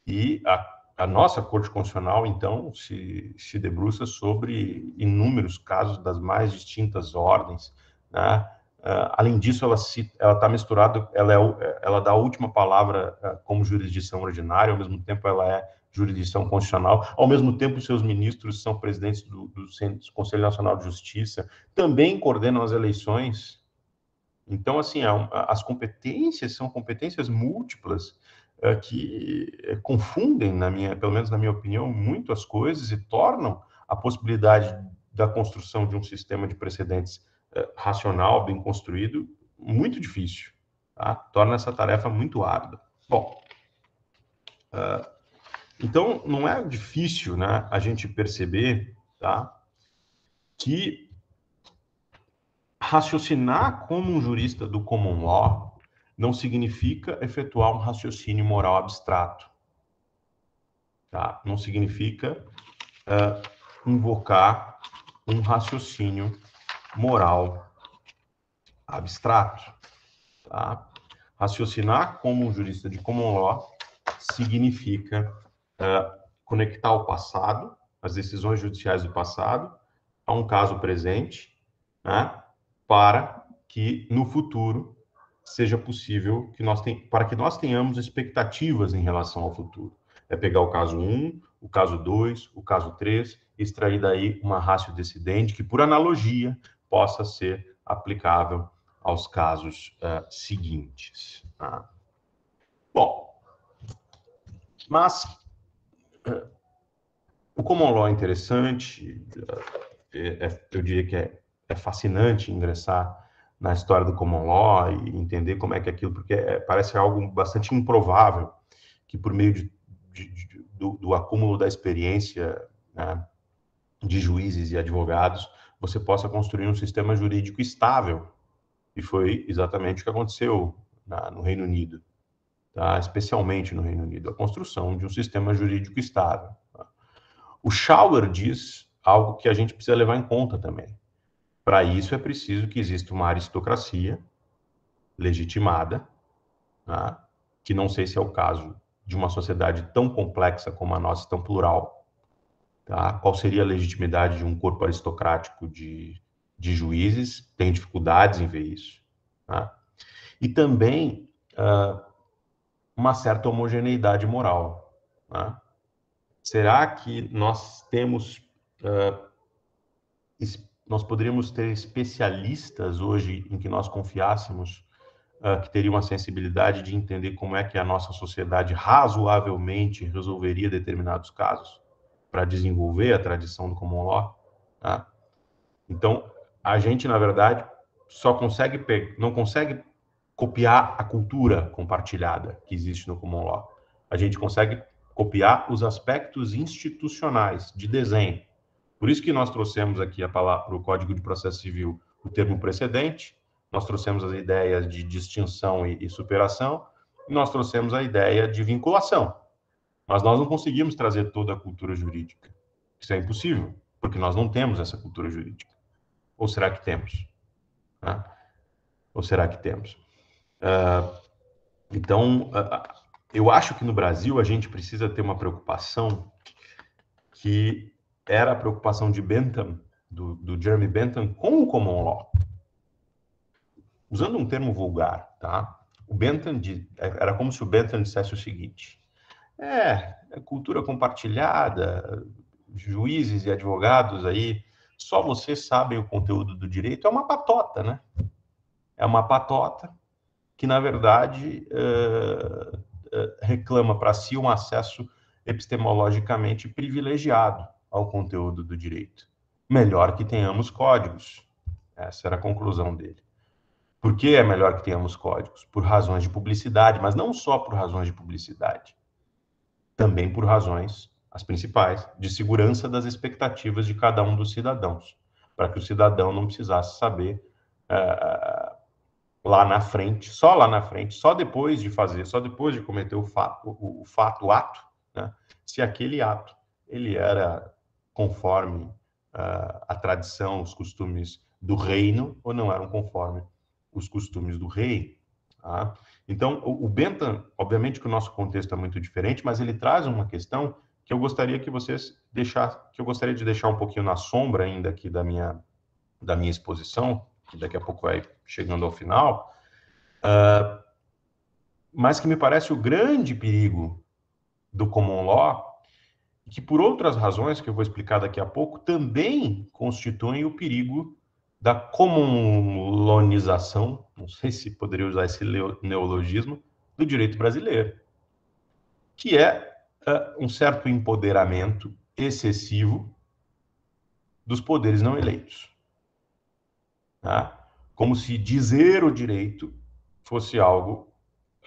E a, a, nossa Corte Constitucional, então, se, se debruça sobre inúmeros casos das mais distintas ordens, né? Uh, além disso, ela está misturada, ela, é, ela dá a última palavra uh, como jurisdição ordinária, ao mesmo tempo ela é jurisdição constitucional, ao mesmo tempo seus ministros são presidentes do, do, Conselho Nacional de Justiça, também coordenam as eleições. Então, assim, a, é a, as competências são competências múltiplas uh, que eh, confundem, na minha, pelo menos na minha opinião, muito as coisas e tornam a possibilidade da construção de um sistema de precedentes eh, racional, bem construído, muito difícil. Tá? Torna essa tarefa muito árdua. Bom, uh, então não é difícil né, a gente perceber tá, que raciocinar como um jurista do common law não significa efetuar um raciocínio moral abstrato. Tá? Não significa uh, invocar um raciocínio moral abstrato. Tá? Raciocinar como um jurista de common law significa uh, conectar o passado, as decisões judiciais do passado, a um caso presente, né, para que no futuro seja possível que nós para que nós tenhamos expectativas em relação ao futuro. É pegar o caso 1, o caso 2, o caso 3, extrair daí uma raça decidente que, por analogia, possa ser aplicável aos casos uh, seguintes. Tá? Bom, mas uh, o common law é interessante, eh, é, é, eu diria que é, é, fascinante ingressar na história do common law e entender como é que é aquilo, porque é, parece algo bastante improvável que por meio de, de, de, do, do, acúmulo da experiência né, de juízes e advogados, você possa construir um sistema jurídico estável. E foi exatamente o que aconteceu na, no Reino Unido, tá? especialmente no Reino Unido, a construção de um sistema jurídico estável. Tá? O Schauer diz algo que a gente precisa levar em conta também. Para isso é preciso que exista uma aristocracia legitimada, tá? que não sei se é o caso de uma sociedade tão complexa como a nossa, tão plural, Tá? Qual seria a legitimidade de um corpo aristocrático de, de juízes? Tem dificuldades em ver isso. Tá? E também uh, uma certa homogeneidade moral. Tá? Será que nós temos. Uh, nós poderíamos ter especialistas hoje em que nós confiássemos uh, que teriam a sensibilidade de entender como é que a nossa sociedade razoavelmente resolveria determinados casos? para desenvolver a tradição do common law. Tá? Então, a gente, na verdade, só consegue não consegue copiar a cultura compartilhada que existe no common law. A gente consegue copiar os aspectos institucionais de desenho. Por isso que nós trouxemos aqui a palavra para o Código de Processo Civil o termo precedente, nós trouxemos as ideias de distinção e, e superação, e nós trouxemos a ideia de vinculação, mas nós não conseguimos trazer toda a cultura jurídica. Isso é impossível, porque nós não temos essa cultura jurídica. Ou será que temos? Né? Ou será que temos? Uh, então, uh, eu acho que no Brasil a gente precisa ter uma preocupação que era a preocupação de Bentham, do, do Jeremy Bentham, com o common law. Usando um termo vulgar, tá? O Bentham de, era como se o Bentham dissesse o seguinte: é, é, cultura compartilhada, juízes e advogados aí, só vocês sabem o conteúdo do direito, é uma patota, né? É uma patota que, na verdade, eh, eh, reclama para si um acesso epistemologicamente privilegiado ao conteúdo do direito. Melhor que tenhamos códigos. Essa era a conclusão dele. Por que é melhor que tenhamos códigos? Por razões de publicidade, mas não só por razões de publicidade também por razões, as principais, de segurança das expectativas de cada um dos cidadãos, para que o cidadão não precisasse saber uh, lá na frente, só lá na frente, só depois de fazer, só depois de cometer o fato, o, fato, o ato, né, se aquele ato ele era conforme uh, a tradição, os costumes do reino ou não eram conforme os costumes do rei. Tá? Então, o Bentham, obviamente que o nosso contexto é muito diferente, mas ele traz uma questão que eu gostaria que vocês deixar, que eu gostaria de deixar um pouquinho na sombra ainda aqui da minha da minha exposição, que daqui a pouco vai chegando ao final, uh, mas que me parece o grande perigo do common law, que por outras razões que eu vou explicar daqui a pouco também constituem o perigo da comunização, não sei se poderia usar esse neologismo, do direito brasileiro, que é uh, um certo empoderamento excessivo dos poderes não eleitos. Tá? Como se dizer o direito fosse algo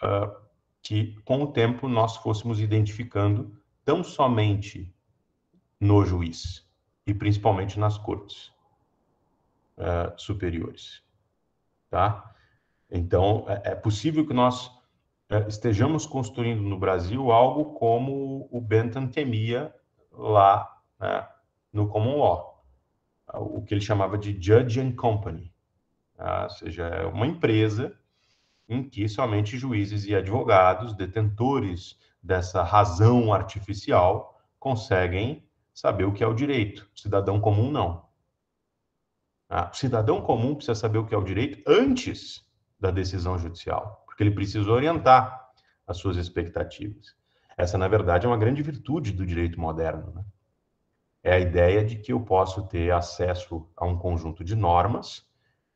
uh, que, com o tempo, nós fôssemos identificando tão somente no juiz e principalmente nas cortes uh, superiores. Tá? Então, é, é possível que nós uh, estejamos construindo no Brasil algo como o Bentham temia lá né, no Common Law, ah, o que ele chamava de Judge and Company, tá? ou seja, é uma empresa em que somente juízes e advogados, detentores dessa razão artificial, conseguem saber o que é o direito. cidadão comum não. Ah, o cidadão comum precisa saber o que é o direito antes da decisão judicial, porque ele precisa orientar as suas expectativas. Essa, na verdade, é uma grande virtude do direito moderno. Né? É a ideia de que eu posso ter acesso a um conjunto de normas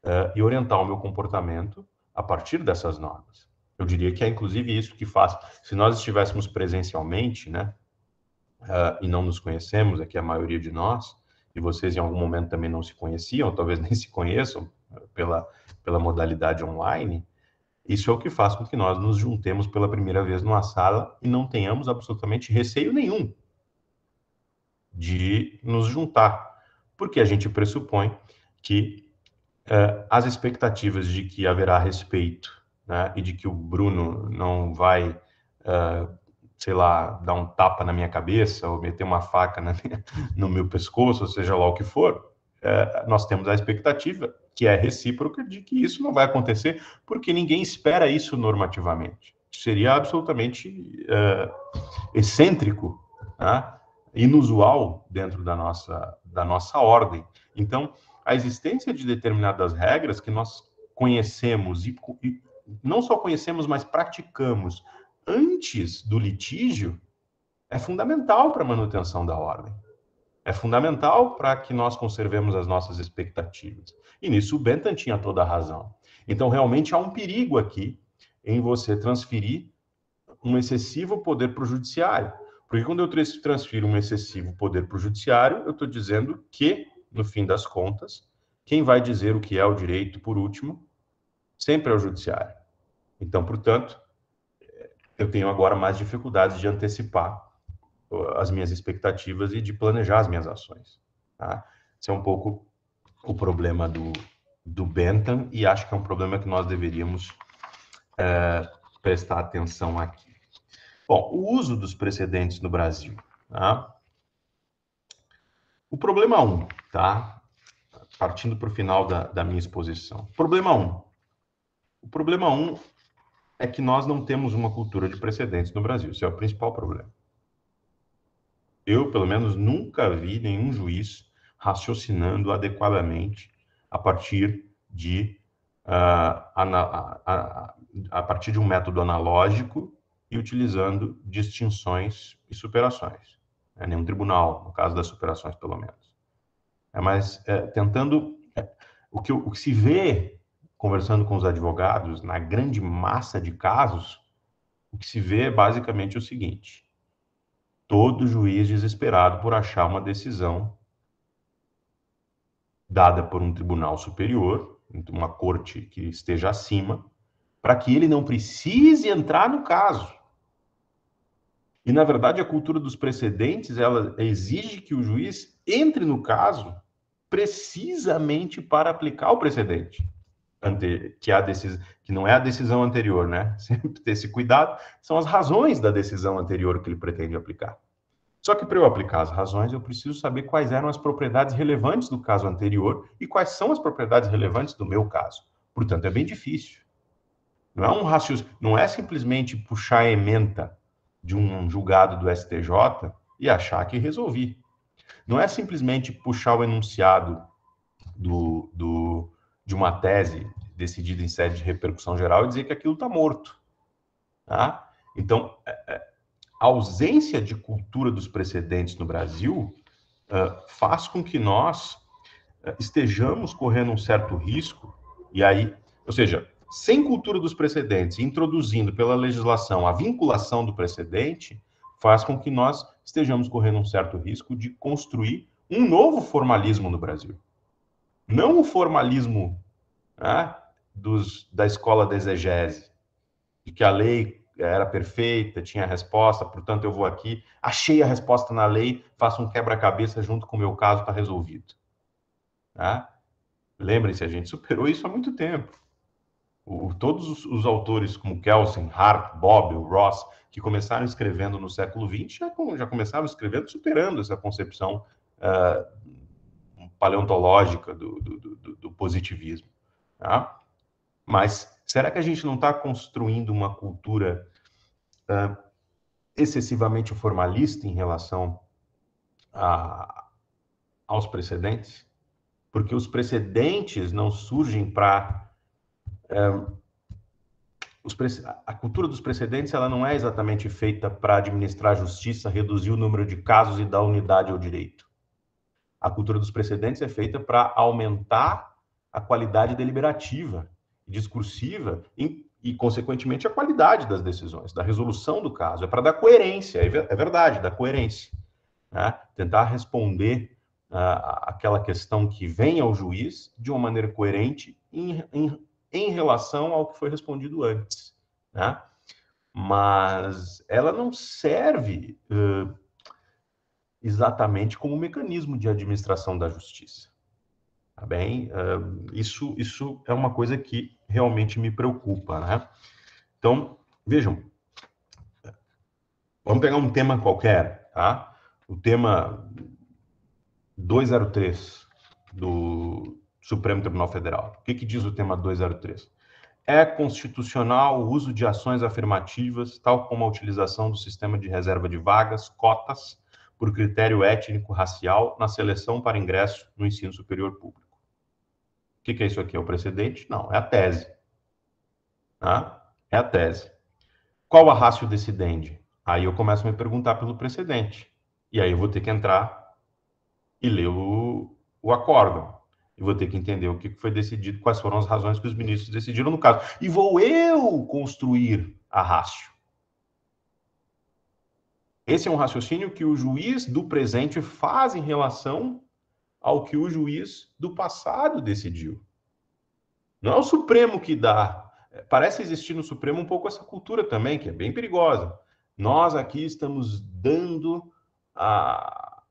uh, e orientar o meu comportamento a partir dessas normas. Eu diria que é inclusive isso que faz. Se nós estivéssemos presencialmente, né, uh, e não nos conhecemos, aqui é a maioria de nós, de vocês em algum momento também não se conheciam, talvez <laughs> nem se conheçam pela, pela modalidade online, isso é o que faz com que nós nos juntemos pela primeira vez numa sala e não tenhamos absolutamente receio nenhum de nos juntar, porque a gente pressupõe que uh, as expectativas de que haverá respeito né, e de que o Bruno não vai uh, sei lá, dar um tapa na minha cabeça ou meter uma faca minha, <laughs> no meu pescoço, seja lá o que for, é, nós temos a expectativa, que é recíproca, de que isso não vai acontecer, porque ninguém espera isso normativamente. Seria absolutamente é, excêntrico, né? inusual dentro da nossa, da nossa ordem. Então, a existência de determinadas regras que nós conhecemos e, e não só conhecemos, mas praticamos antes do litígio é fundamental para a manutenção da ordem. É fundamental para que nós conservemos as nossas expectativas. E nisso o Bentham tinha toda a razão. Então, realmente há um perigo aqui em você transferir um excessivo poder para o judiciário. Porque quando eu transfiro um excessivo poder para o judiciário, eu estou dizendo que, no fim das contas, quem vai dizer o que é o direito, por último, sempre é o judiciário. Então, portanto, eu tenho agora mais dificuldades de antecipar uh, as minhas expectativas e de planejar as minhas ações. Tá? Esse é um pouco o problema do, do Bentham e acho que é um problema que nós deveríamos é, prestar atenção aqui. Bom, o uso dos precedentes no Brasil. Tá? O problema 1, um, tá? partindo para o final da, da minha exposição. Problema 1. Um. O problema 1 um é que nós não temos uma cultura de precedentes no Brasil. Isso é o principal problema. Eu, pelo menos, nunca vi nenhum juiz raciocinando adequadamente a partir de uh, a, a, a partir de um método analógico e utilizando distinções e superações. É nenhum tribunal, no caso das superações, pelo menos. É, mas é, tentando. É, o, que, o que se vê conversando com os advogados, na grande massa de casos, o que se vê é basicamente o seguinte: todo juiz desesperado por achar uma decisão dada por um tribunal superior, uma corte que esteja acima, para que ele não precise entrar no caso. E na verdade a cultura dos precedentes, ela exige que o juiz entre no caso precisamente para aplicar o precedente ante, que, a decis, que não é a decisão anterior, né? <laughs> Sempre ter esse cuidado, são as razões da decisão anterior que ele pretende aplicar. Só que para eu aplicar as razões, eu preciso saber quais eram as propriedades relevantes do caso anterior e quais são as propriedades relevantes do meu caso. Portanto, é bem difícil. Não é um raciocínio, não é simplesmente puxar a ementa de um julgado do STJ e achar que resolvi. Não é simplesmente puxar o enunciado do, do, de uma tese decidida em sede de repercussão geral e dizer que aquilo está morto. Tá? Então, é, é, a ausência de cultura dos precedentes no Brasil uh, faz com que nós estejamos correndo um certo risco, e aí, ou seja, sem cultura dos precedentes, introduzindo pela legislação a vinculação do precedente, faz com que nós estejamos correndo um certo risco de construir um novo formalismo no Brasil não o formalismo né, dos, da escola da exegese, de que a lei era perfeita, tinha a resposta, portanto eu vou aqui, achei a resposta na lei, faço um quebra-cabeça junto com o meu caso, está resolvido. Né? Lembrem-se, a gente superou isso há muito tempo. O, todos os, os, autores como Kelsen, Hart, Bob, Ross, que começaram escrevendo no século XX, já, já começaram escrevendo superando essa concepção uh, paleontológica do, do, do, do positivismo. Tá? Mas será que a gente não está construindo uma cultura uh, excessivamente formalista em relação a, aos precedentes? Porque os precedentes não surgem para. Uh, a cultura dos precedentes ela não é exatamente feita para administrar a justiça, reduzir o número de casos e dar unidade ao direito. A cultura dos precedentes é feita para aumentar a qualidade deliberativa, discursiva e, e, consequentemente, a qualidade das decisões, da resolução do caso. É para dar coerência, é, é, verdade, dar coerência. Né? Tentar responder uh, aquela questão que vem ao juiz de uma maneira coerente em, em, em relação ao que foi respondido antes. Né? Mas ela não serve. Uh, exatamente como mecanismo de administração da justiça. Tá bem? Uh, isso, isso é uma coisa que realmente me preocupa, né? Então, vejam, vamos pegar um tema qualquer, tá? O tema 203 do Supremo Tribunal Federal. O que, que diz o tema 203? É constitucional o uso de ações afirmativas, tal como a utilização do sistema de reserva de vagas, cotas, por critério étnico-racial na seleção para ingresso no ensino superior público. O que, que é isso aqui? É o precedente? Não, é a tese. Tá? É a tese. Qual a rácio decidente? Aí eu começo a me perguntar pelo precedente. E aí eu vou ter que entrar e ler o, o acórdão. E vou ter que entender o que foi decidido, quais foram as razões que os ministros decidiram no caso. E vou eu construir a rácio. Esse é um raciocínio que o juiz do presente faz em relação ao que o juiz do passado decidiu. Não é o Supremo que dá. Parece existir no Supremo um pouco essa cultura também, que é bem perigosa. Nós aqui estamos dando a...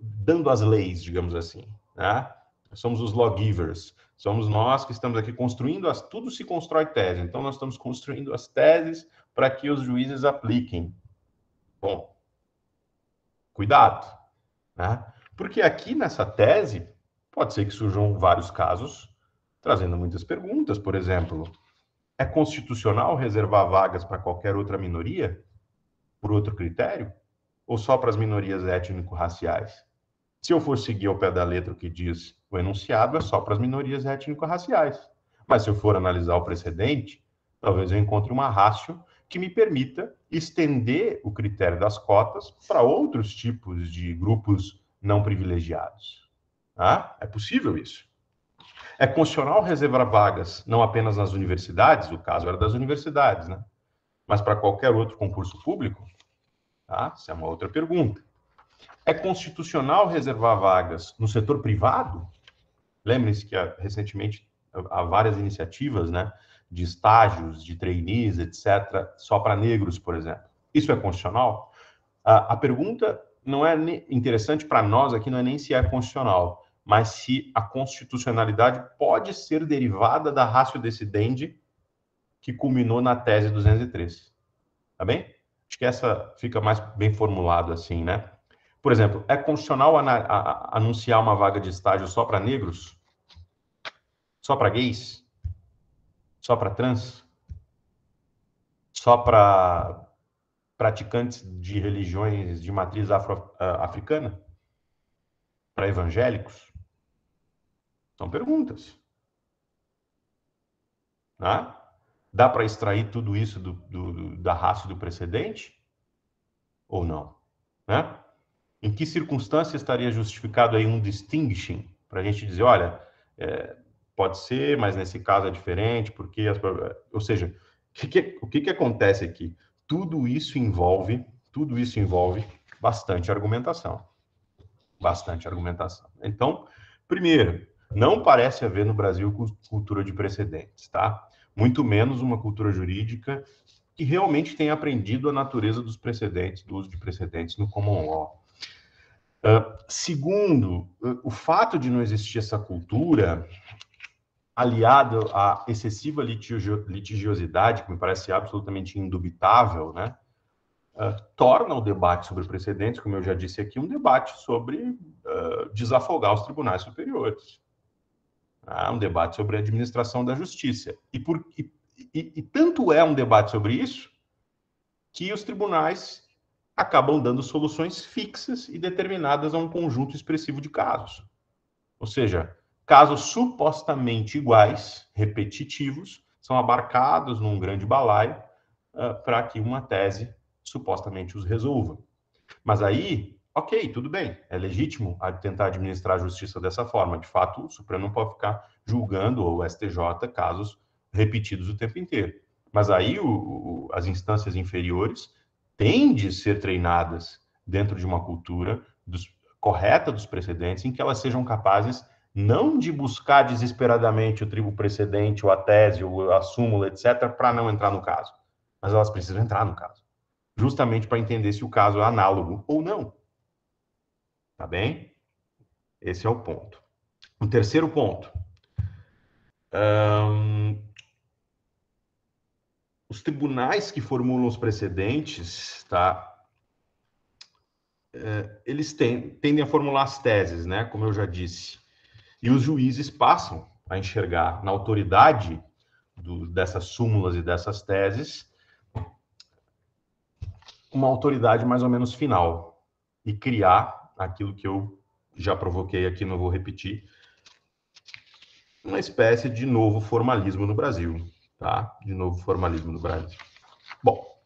dando as leis, digamos assim. Né? Somos os lawgivers. Somos nós que estamos aqui construindo as. Tudo se constrói tese. Então, nós estamos construindo as teses para que os juízes apliquem. Bom, cuidado, né? Porque aqui nessa tese pode ser que surjam vários casos trazendo muitas perguntas, por exemplo, é constitucional reservar vagas para qualquer outra minoria por outro critério ou só para as minorias étnico-raciais? Se eu for seguir ao pé da letra o que diz o enunciado, é só para as minorias étnico-raciais. Mas se eu for analisar o precedente, talvez eu encontre uma rácio que me permita estender o critério das cotas para outros tipos de grupos não privilegiados. Ah, é possível isso. É constitucional reservar vagas não apenas nas universidades, o caso era das universidades, né? mas para qualquer outro concurso público? ah, tá? Essa é uma outra pergunta. É constitucional reservar vagas no setor privado? Lembrem-se que ah, recentemente há várias iniciativas né, de estágios, de trainees, etc., só para negros, por exemplo. Isso é constitucional? A, a pergunta não é interessante para nós aqui, não é nem se é constitucional, mas se a constitucionalidade pode ser derivada da ratio decidendi que culminou na tese 203. Tá bem? Acho que essa fica mais bem formulado assim, né? Por exemplo, é constitucional anunciar uma vaga de estágio só para negros? Só para gays? Só para trans? Só para praticantes de religiões de matriz afro, ah, africana? Para evangélicos? São perguntas. Né? Dá para extrair tudo isso do, do, da raça do precedente? Ou não? Né? Em que circunstância estaria justificado aí um distinguishing? Para a gente dizer, olha, é, Pode ser, mas nesse caso é diferente, porque. As, eh, ou seja, o que, que, o que, que acontece aqui? Tudo isso envolve, tudo isso envolve bastante argumentação. Bastante argumentação. Então, primeiro, não parece haver no Brasil cultura de precedentes, tá? Muito menos uma cultura jurídica que realmente tenha aprendido a natureza dos precedentes, do uso de precedentes no common law. Uh, segundo, o fato de não existir essa cultura aliado à excessiva litigio litigiosidade, que me parece absolutamente indubitável, né, uh, torna o debate sobre precedentes, como eu já disse aqui, um debate sobre uh, desafogar os tribunais superiores. É um debate sobre a administração da justiça. E, por, e, e, e tanto é um debate sobre isso que os tribunais acabam dando soluções fixas e determinadas a um conjunto expressivo de casos. Ou seja, Casos supostamente iguais, repetitivos, são abarcados num grande balaio uh, para que uma tese supostamente os resolva. Mas aí, ok, tudo bem, é legítimo tentar administrar a justiça dessa forma. De fato, o Supremo não pode ficar julgando, ou o STJ, casos repetidos o tempo inteiro. Mas aí o, o, as instâncias inferiores têm de ser treinadas dentro de uma cultura dos, correta dos precedentes, em que elas sejam capazes não de buscar desesperadamente o tribo precedente, ou a tese, ou a súmula, etc., para não entrar no caso. Mas elas precisam entrar no caso, justamente para entender se o caso é análogo ou não. Tá bem? Esse é o ponto. O terceiro ponto. Um, os tribunais que formulam os precedentes, tá? Eh, eles tendem a formular as teses, né? Como eu já disse. E os juízes passam a enxergar na autoridade do, dessas súmulas e dessas teses uma autoridade mais ou menos final e criar aquilo que eu já provoquei aqui, não vou repetir, uma espécie de novo formalismo no Brasil, tá? De novo formalismo no Brasil. Bom.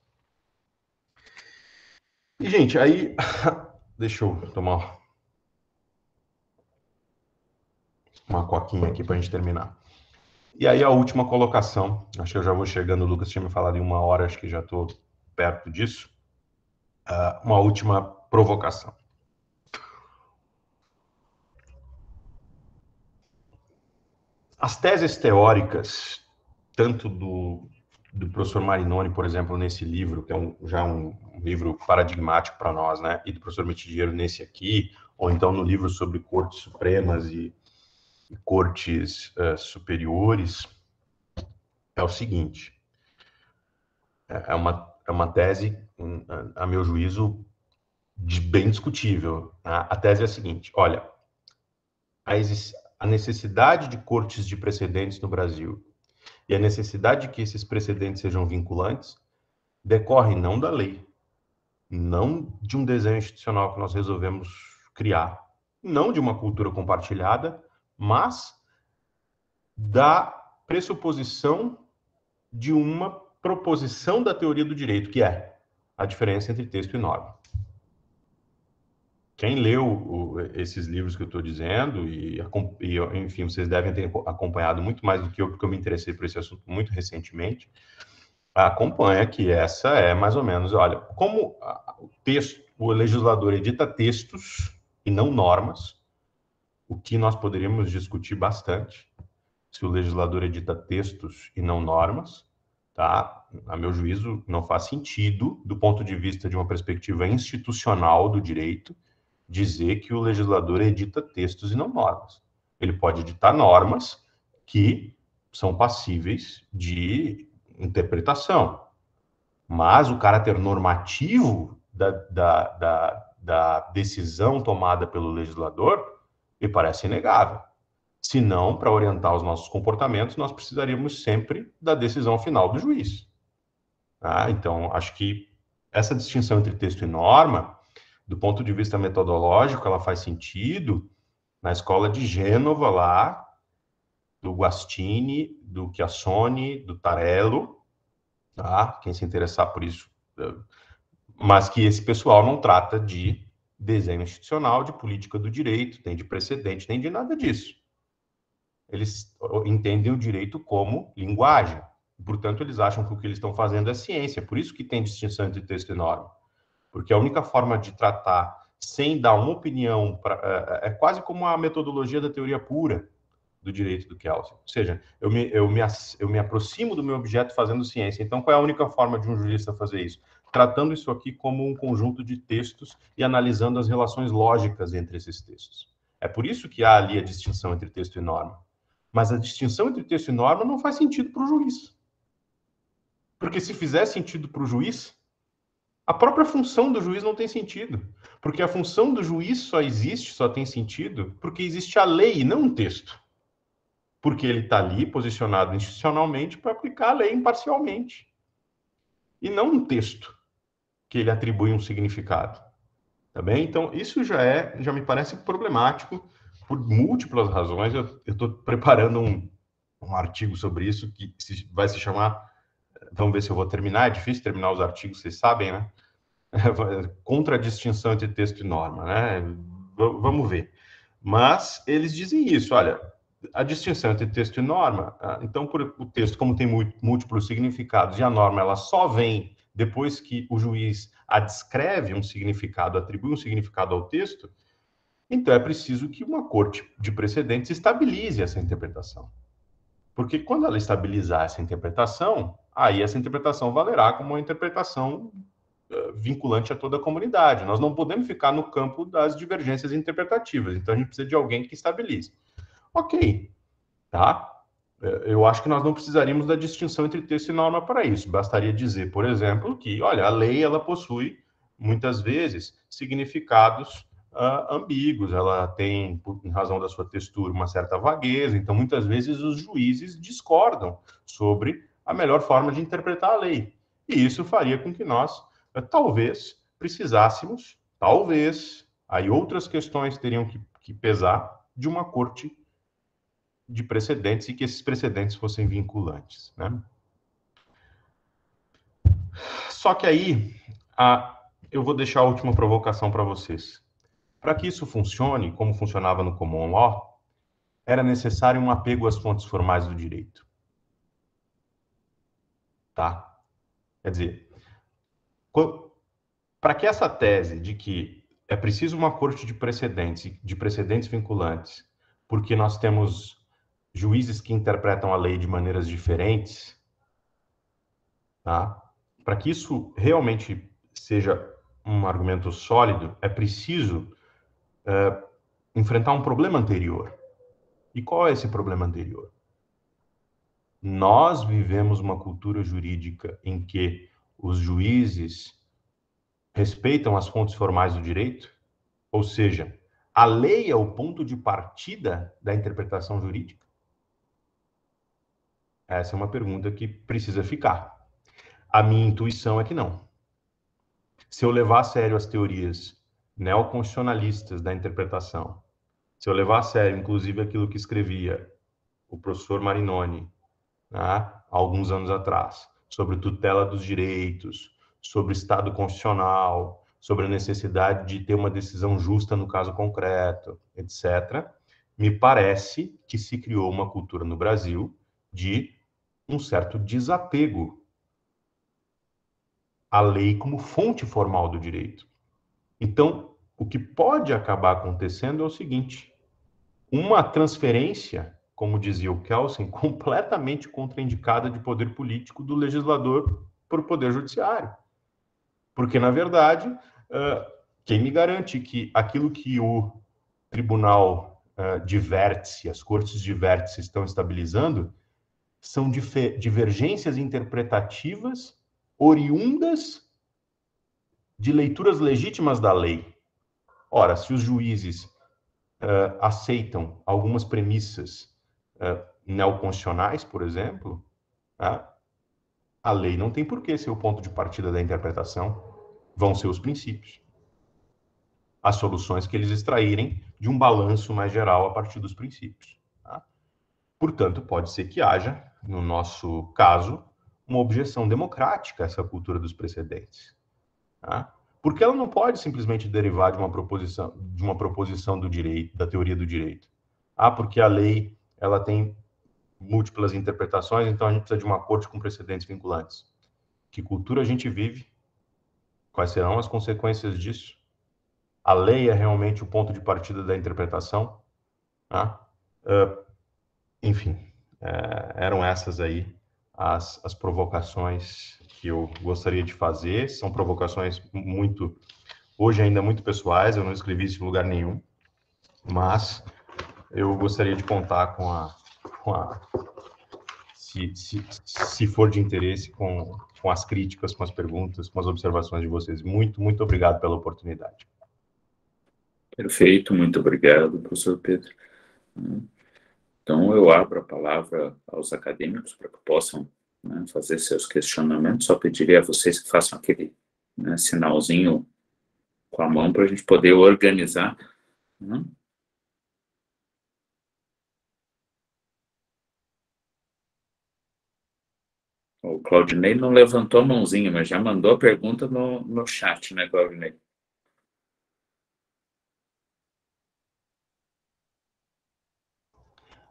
E gente, aí <laughs> deixa eu tomar uma coquinha aqui para a gente terminar. E aí a última colocação, acho que eu já vou chegando, o Lucas tinha me falado em uma hora, acho que já estou perto disso. Uh, uma última provocação. As teses teóricas, tanto do, do professor Marinoni, por exemplo, nesse livro, que é um, já um, livro paradigmático para nós, né? E do professor Metidiero nesse aqui, ou então no livro sobre Cortes Supremas e e cortes uh, superiores é o seguinte: é, é uma, é uma tese, a meu juízo, de bem discutível. A, a tese é a seguinte: olha, a, a necessidade de cortes de precedentes no Brasil e a necessidade de que esses precedentes sejam vinculantes decorre não da lei, não de um desenho institucional que nós resolvemos criar, não de uma cultura compartilhada mas da pressuposição de uma proposição da teoria do direito, que é a diferença entre texto e norma. Quem leu o, esses livros que eu estou dizendo, e, e, enfim, vocês devem ter acompanhado muito mais do que eu, porque eu me interessei por esse assunto muito recentemente, acompanha que essa é mais ou menos, olha, como o texto, o legislador edita textos e não normas, o que nós poderíamos discutir bastante, se o legislador edita textos e não normas, tá? A meu juízo, não faz sentido, do ponto de vista de uma perspectiva institucional do direito, dizer que o legislador edita textos e não normas. Ele pode editar normas que são passíveis de interpretação, mas o caráter normativo da, da, da, da decisão tomada pelo legislador e parece inegável. Se não, para orientar os nossos comportamentos, nós precisaríamos sempre da decisão final do juiz. Ah, então, acho que essa distinção entre texto e norma, do ponto de vista metodológico, ela faz sentido na escola de Gênova lá, do Guastini, do Chiassoni, do Tarello, tá? Quem se interessar por isso, eh, mas que esse pessoal não trata de desenho institucional, de política do direito, nem de precedente, nem de nada disso. Eles entendem o direito como linguagem. Portanto, eles acham que o que eles estão fazendo é ciência. Por isso que tem distinção entre texto e norma. Porque a única forma de tratar sem dar uma opinião, pra, é, é, é quase como a metodologia da teoria pura do direito do Kelsen. Ou seja, eu me, eu, me, eu me aproximo do meu objeto fazendo ciência. Então, qual é a única forma de um jurista fazer isso? tratando isso aqui como um conjunto de textos e analisando as relações lógicas entre esses textos. É por isso que há ali a distinção entre texto e norma. Mas a distinção entre texto e norma não faz sentido para o juiz. Porque se fizer sentido para o juiz, a própria função do juiz não tem sentido. Porque a função do juiz só existe, só tem sentido, porque existe a lei e não um texto. Porque ele está ali posicionado institucionalmente para aplicar a lei imparcialmente. E não um texto que ele atribui um significado. Tá bem? Então, isso já é, já me parece problemático por múltiplas razões. Eu estou preparando um, um artigo sobre isso que se, vai se chamar. Vamos ver se eu vou terminar. É difícil terminar os artigos, vocês sabem, né? <laughs> Contra a distinção entre texto e norma, né? V vamos ver. Mas eles dizem isso: olha, a distinção entre texto e norma. Ah, então, por, o texto, como tem múltiplos significados e a norma ela só vem depois que o juiz adscreve um significado, atribui um significado ao texto, então é preciso que uma corte de precedentes estabilize essa interpretação. Porque quando ela estabilizar essa interpretação, aí essa interpretação valerá como uma interpretação eh, vinculante a toda a comunidade. Nós não podemos ficar no campo das divergências interpretativas. Então a gente precisa de alguém que estabilize. OK. Tá? É, eu acho que nós não precisaríamos da distinção entre texto e norma para isso. Bastaria dizer, por exemplo, que, olha, a lei ela possui muitas vezes significados uh, ambíguos. Ela tem, por, em razão da sua textura, uma certa vagueza. Então, muitas vezes os juízes discordam sobre a melhor forma de interpretar a lei. E isso faria com que nós, uh, talvez, precisássemos, talvez, aí outras questões teriam que, que pesar de uma corte de precedentes e que esses precedentes fossem vinculantes. Né? Só que aí, a, eu vou deixar a última provocação para vocês. Para que isso funcione, como funcionava no Common Law, era necessário um apego às fontes formais do direito. Tá? Quer dizer, para que essa tese de que é preciso uma corte de precedentes, de precedentes vinculantes, porque nós temos juízes que interpretam a lei de maneiras diferentes, tá? Para que isso realmente seja um argumento sólido, é preciso é, enfrentar um problema anterior. E qual é esse problema anterior? Nós vivemos uma cultura jurídica em que os juízes respeitam as fontes formais do direito, ou seja, a lei é o ponto de partida da interpretação jurídica. Essa é uma pergunta que precisa ficar. A minha intuição é que não. Se eu levar a sério as teorias neoconstitucionalistas da interpretação, se eu levar a sério, inclusive, aquilo que escrevia o professor Marinoni né, alguns anos atrás, sobre tutela dos direitos, sobre Estado constitucional, sobre a necessidade de ter uma decisão justa no caso concreto, etc., me parece que se criou uma cultura no Brasil de um certo desapego à lei como fonte formal do direito. Então, o que pode acabar acontecendo é o seguinte: uma transferência, como dizia o Kelsen, <laughs> completamente contraindicada de poder político do legislador para o poder judiciário. Porque, na verdade, quem me garante que aquilo que o tribunal de vértice, as cortes de vértice estão estabilizando, são divergências interpretativas oriundas de leituras legítimas da lei. Ora, se os juízes uh, aceitam algumas premissas uh, neoconstitucionais, por exemplo, tá? a lei não tem por que ser o ponto de partida da interpretação, vão ser os princípios. As soluções que eles extraírem de um balanço mais geral a partir dos princípios. Portanto, pode ser que haja, no nosso caso, uma objeção democrática a essa cultura dos precedentes. Tá? Porque ela não pode simplesmente derivar de uma proposição, de uma proposição do direito, da teoria do direito. Ah, porque a lei ela tem múltiplas interpretações, então a gente precisa de uma corte com precedentes vinculantes. Que cultura a gente vive? Quais serão as consequências disso? A lei é realmente o ponto de partida da interpretação? ah Uh, enfim, é, eram essas aí as, as provocações que eu gostaria de fazer. São provocações muito, hoje ainda muito pessoais, eu não escrevi isso em lugar nenhum, mas eu gostaria de contar com a, com a se, se, se, for de interesse, com, com as críticas, com as perguntas, com as observações de vocês. Muito, muito obrigado pela oportunidade. Perfeito, muito obrigado, professor Pedro. Então, eu abro a palavra aos acadêmicos para que possam né, fazer seus questionamentos. Só pediria a vocês que façam aquele né, sinalzinho com a mão para a gente poder organizar. Né? O Claudinei não levantou a mãozinha, mas já mandou a pergunta no, no chat, né, Claudinei?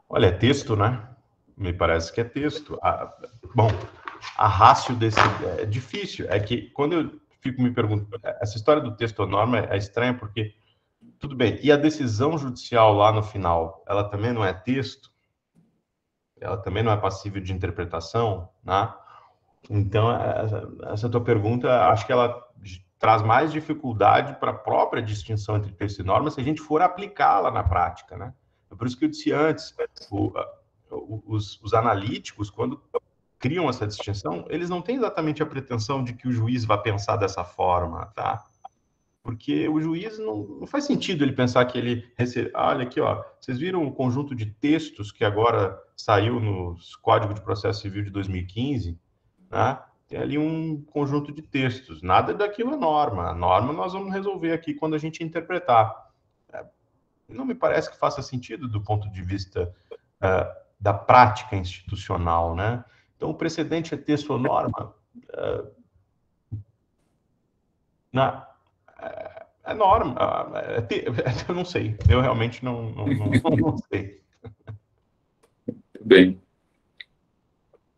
Olha, é texto, né? Me parece que é texto. Ah, bom, a rácio desse. É difícil. É que quando eu fico me perguntando. Essa história do texto ou norma é estranha, porque. Tudo bem. E a decisão judicial lá no final, ela também não é texto? Ela também não é passível de interpretação, né? Então, essa, é, é, essa tua pergunta, acho que ela traz mais dificuldade para a própria distinção entre texto e norma se a gente for aplicá-la na prática, né? É por isso que eu disse antes, o, os, os analíticos, quando criam essa distinção, eles não têm exatamente a pretensão de que o juiz vá pensar dessa forma, tá? Porque o juiz não, não faz sentido ele pensar que ele recebe. Ah, olha aqui, ó, vocês viram o conjunto de textos que agora saiu no Código de Processo Civil de 2015, né? Tem ali um conjunto de textos, nada daquilo é norma. A norma nós vamos resolver aqui quando a gente interpretar não me parece que faça sentido do ponto de vista uh, da prática institucional, né? Então, o precedente é ter sua norma uh, na uh, norma, é <laughs> eu não sei, eu realmente não, não, não, não sei. <laughs> Bem,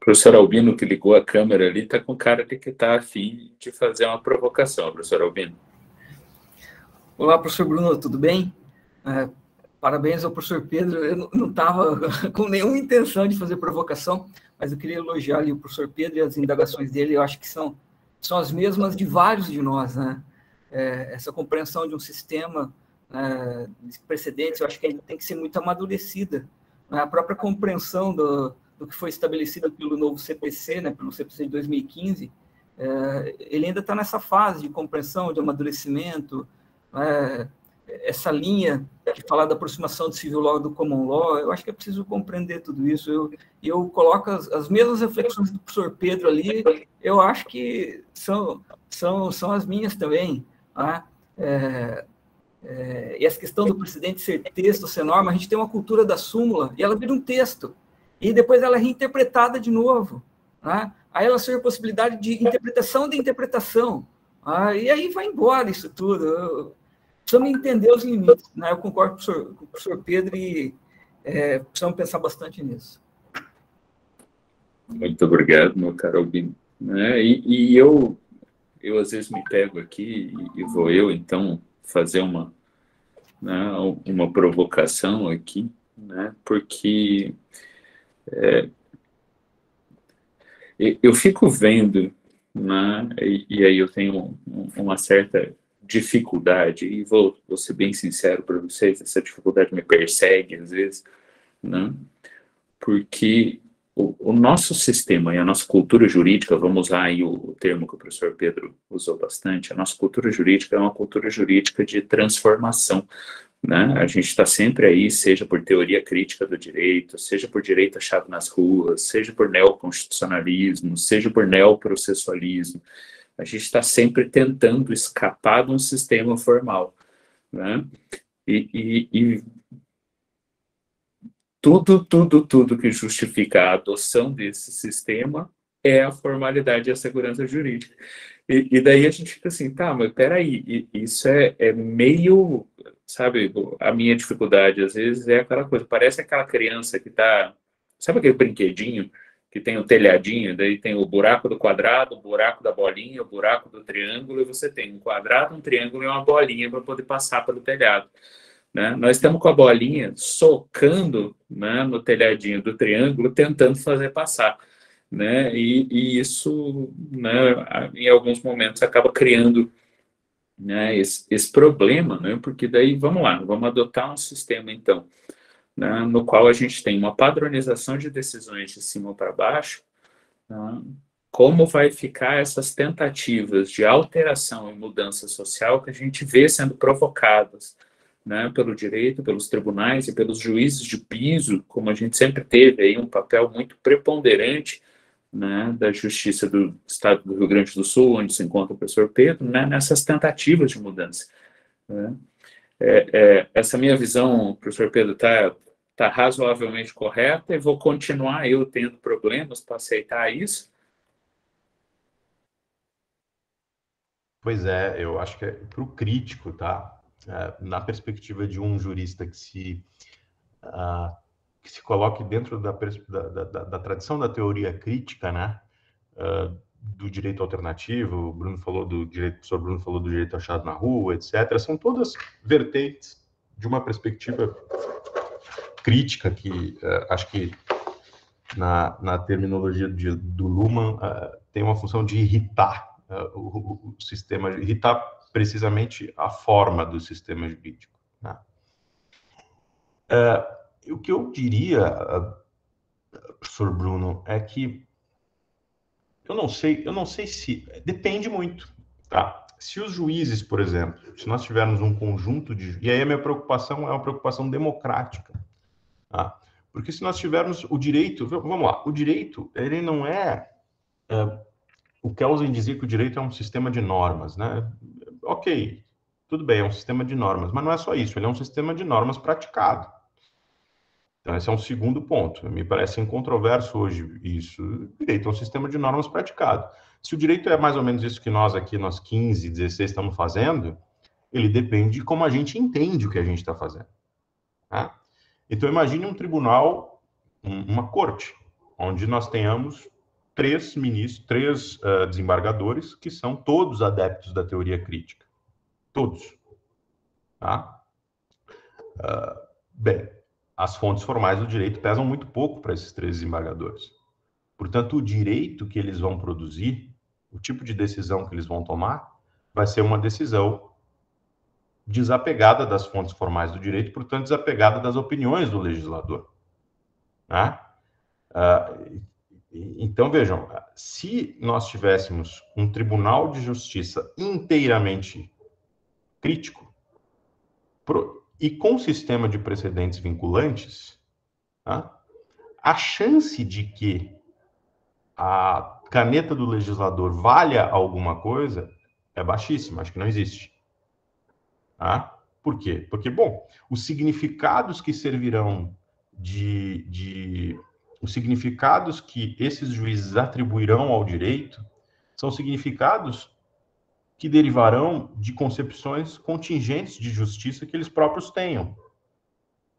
o professor Albino que ligou a câmera ali está com cara de que está afim de fazer uma provocação, professor Albino. Olá, professor Bruno, tudo bem? É, parabéns ao professor Pedro. Eu não estava <laughs> com nenhuma intenção de fazer provocação, mas eu queria elogiar ali o professor Pedro e as indagações dele. Eu acho que são, são as mesmas de vários de nós, né? É, essa compreensão de um sistema é, de precedentes, eu acho que ainda tem que ser muito amadurecida. Né? A própria compreensão do, do que foi estabelecido pelo novo CPC, né, pelo CPC de 2015, é, ele ainda está nessa fase de compreensão, de amadurecimento, é, essa linha que fala da aproximação do civil law do common law, eu acho que é preciso compreender tudo isso. Eu, eu coloco as, as mesmas reflexões do professor Pedro ali, eu acho que são, são, são as minhas também. Tá? É, é, e essa questão do presidente ser texto, ser norma, a gente tem uma cultura da súmula, e ela vira um texto, e depois ela é reinterpretada de novo. Tá? Aí ela surge a possibilidade de interpretação de interpretação, tá? e aí vai embora isso tudo. Eu, precisamos entender os limites. Né? Eu concordo com o professor, com o Pedro e é, precisamos pensar bastante nisso. Muito obrigado, meu caro Albino. É, e, e, eu, eu às vezes me pego aqui e, e vou eu, então, fazer uma, né, uma provocação aqui, né, porque é, eu fico vendo, né, e, e aí eu tenho uma certa dificuldade, e vou, vou ser bem sincero para vocês, essa dificuldade me persegue às vezes, né? porque o, o, nosso sistema e a nossa cultura jurídica, vamos usar aí o, o termo que o professor Pedro usou bastante, a nossa cultura jurídica é uma cultura jurídica de transformação, né? A gente está sempre aí, seja por teoria crítica do direito, seja por direito à chave nas ruas, seja por neoconstitucionalismo, seja por neoprocessualismo. A gente está sempre tentando escapar de um sistema formal, né? E, e, e tudo, tudo, tudo que justifica a adoção desse sistema é a formalidade e a segurança jurídica. E, e, daí a gente fica assim, tá, mas peraí, isso é, é meio, sabe, a minha dificuldade às vezes é aquela coisa, parece aquela criança que tá, sabe aquele brinquedinho que tem o telhadinho, daí tem o buraco do quadrado, o buraco da bolinha, o buraco do triângulo, e você tem um quadrado, um triângulo e uma bolinha para poder passar pelo telhado. Né? Nós estamos com a bolinha socando né, no telhadinho do triângulo, tentando fazer passar. Né? E, e isso, né, em alguns momentos, acaba criando né, esse, esse problema, né? porque daí, vamos lá, vamos adotar um sistema, então, né, no qual a gente tem uma padronização de decisões de cima para baixo, né, como vai ficar essas tentativas de alteração e mudança social que a gente vê sendo provocadas né, pelo direito, pelos tribunais e pelos juízes de piso, como a gente sempre teve aí um papel muito preponderante né, da Justiça do Estado do Rio Grande do Sul, onde se encontra o professor Pedro, né, nessas tentativas de mudança. Né. É, é, essa minha visão, professor Pedro, está está razoavelmente correta e vou continuar eu tendo problemas para aceitar isso? Pois é, eu acho que é para o crítico, tá? É, na perspectiva de um jurista que se, uh, que se coloque dentro da, da, da, da, tradição da teoria crítica, né? Uh, do direito alternativo, o Bruno falou do direito, o professor Bruno falou do direito achado na rua, etc. São todas vertentes de uma perspectiva crítica que uh, acho que na, na terminologia de, do Luhmann uh, tem uma função de irritar uh, o, o, sistema, irritar precisamente a forma do sistema jurídico. Né? o que eu diria, professor Bruno, é que eu não sei, eu não sei se depende muito, tá? se os juízes, por exemplo, se nós tivermos um conjunto de. E aí a minha preocupação é uma preocupação democrática. Tá? Porque se nós tivermos o direito, vamos lá, o direito, ele não é, é o Kelsen dizia que o direito é um sistema de normas, né? Ok, tudo bem, é um sistema de normas, mas não é só isso, ele é um sistema de normas praticado. Então, esse é um segundo ponto. Me parece incontroverso hoje isso. O direito é um sistema de normas praticado. Se o direito é mais ou menos isso que nós aqui, nós 15, 16, estamos fazendo, ele depende de como a gente entende o que a gente está fazendo. Tá? Então, imagine um tribunal, uma corte, onde nós tenhamos três ministros, três uh, desembargadores, que são todos adeptos da teoria crítica. Todos. Tá? Uh, bem, as fontes formais do direito pesam muito pouco para esses três desembargadores. Portanto, o direito que eles vão produzir, o tipo de decisão que eles vão tomar, vai ser uma decisão desapegada das fontes formais do direito, portanto, desapegada das opiniões do legislador. Né? Ah, então, vejam, se nós tivéssemos um tribunal de justiça inteiramente crítico pro, e com sistema de precedentes vinculantes, né, a chance de que a caneta do legislador valha alguma coisa é baixíssima, acho que não existe. Tá? Por quê? Porque, bom, os significados que servirão de, de. Os significados que esses juízes atribuirão ao direito são significados que derivarão de concepções contingentes de justiça que eles próprios tenham.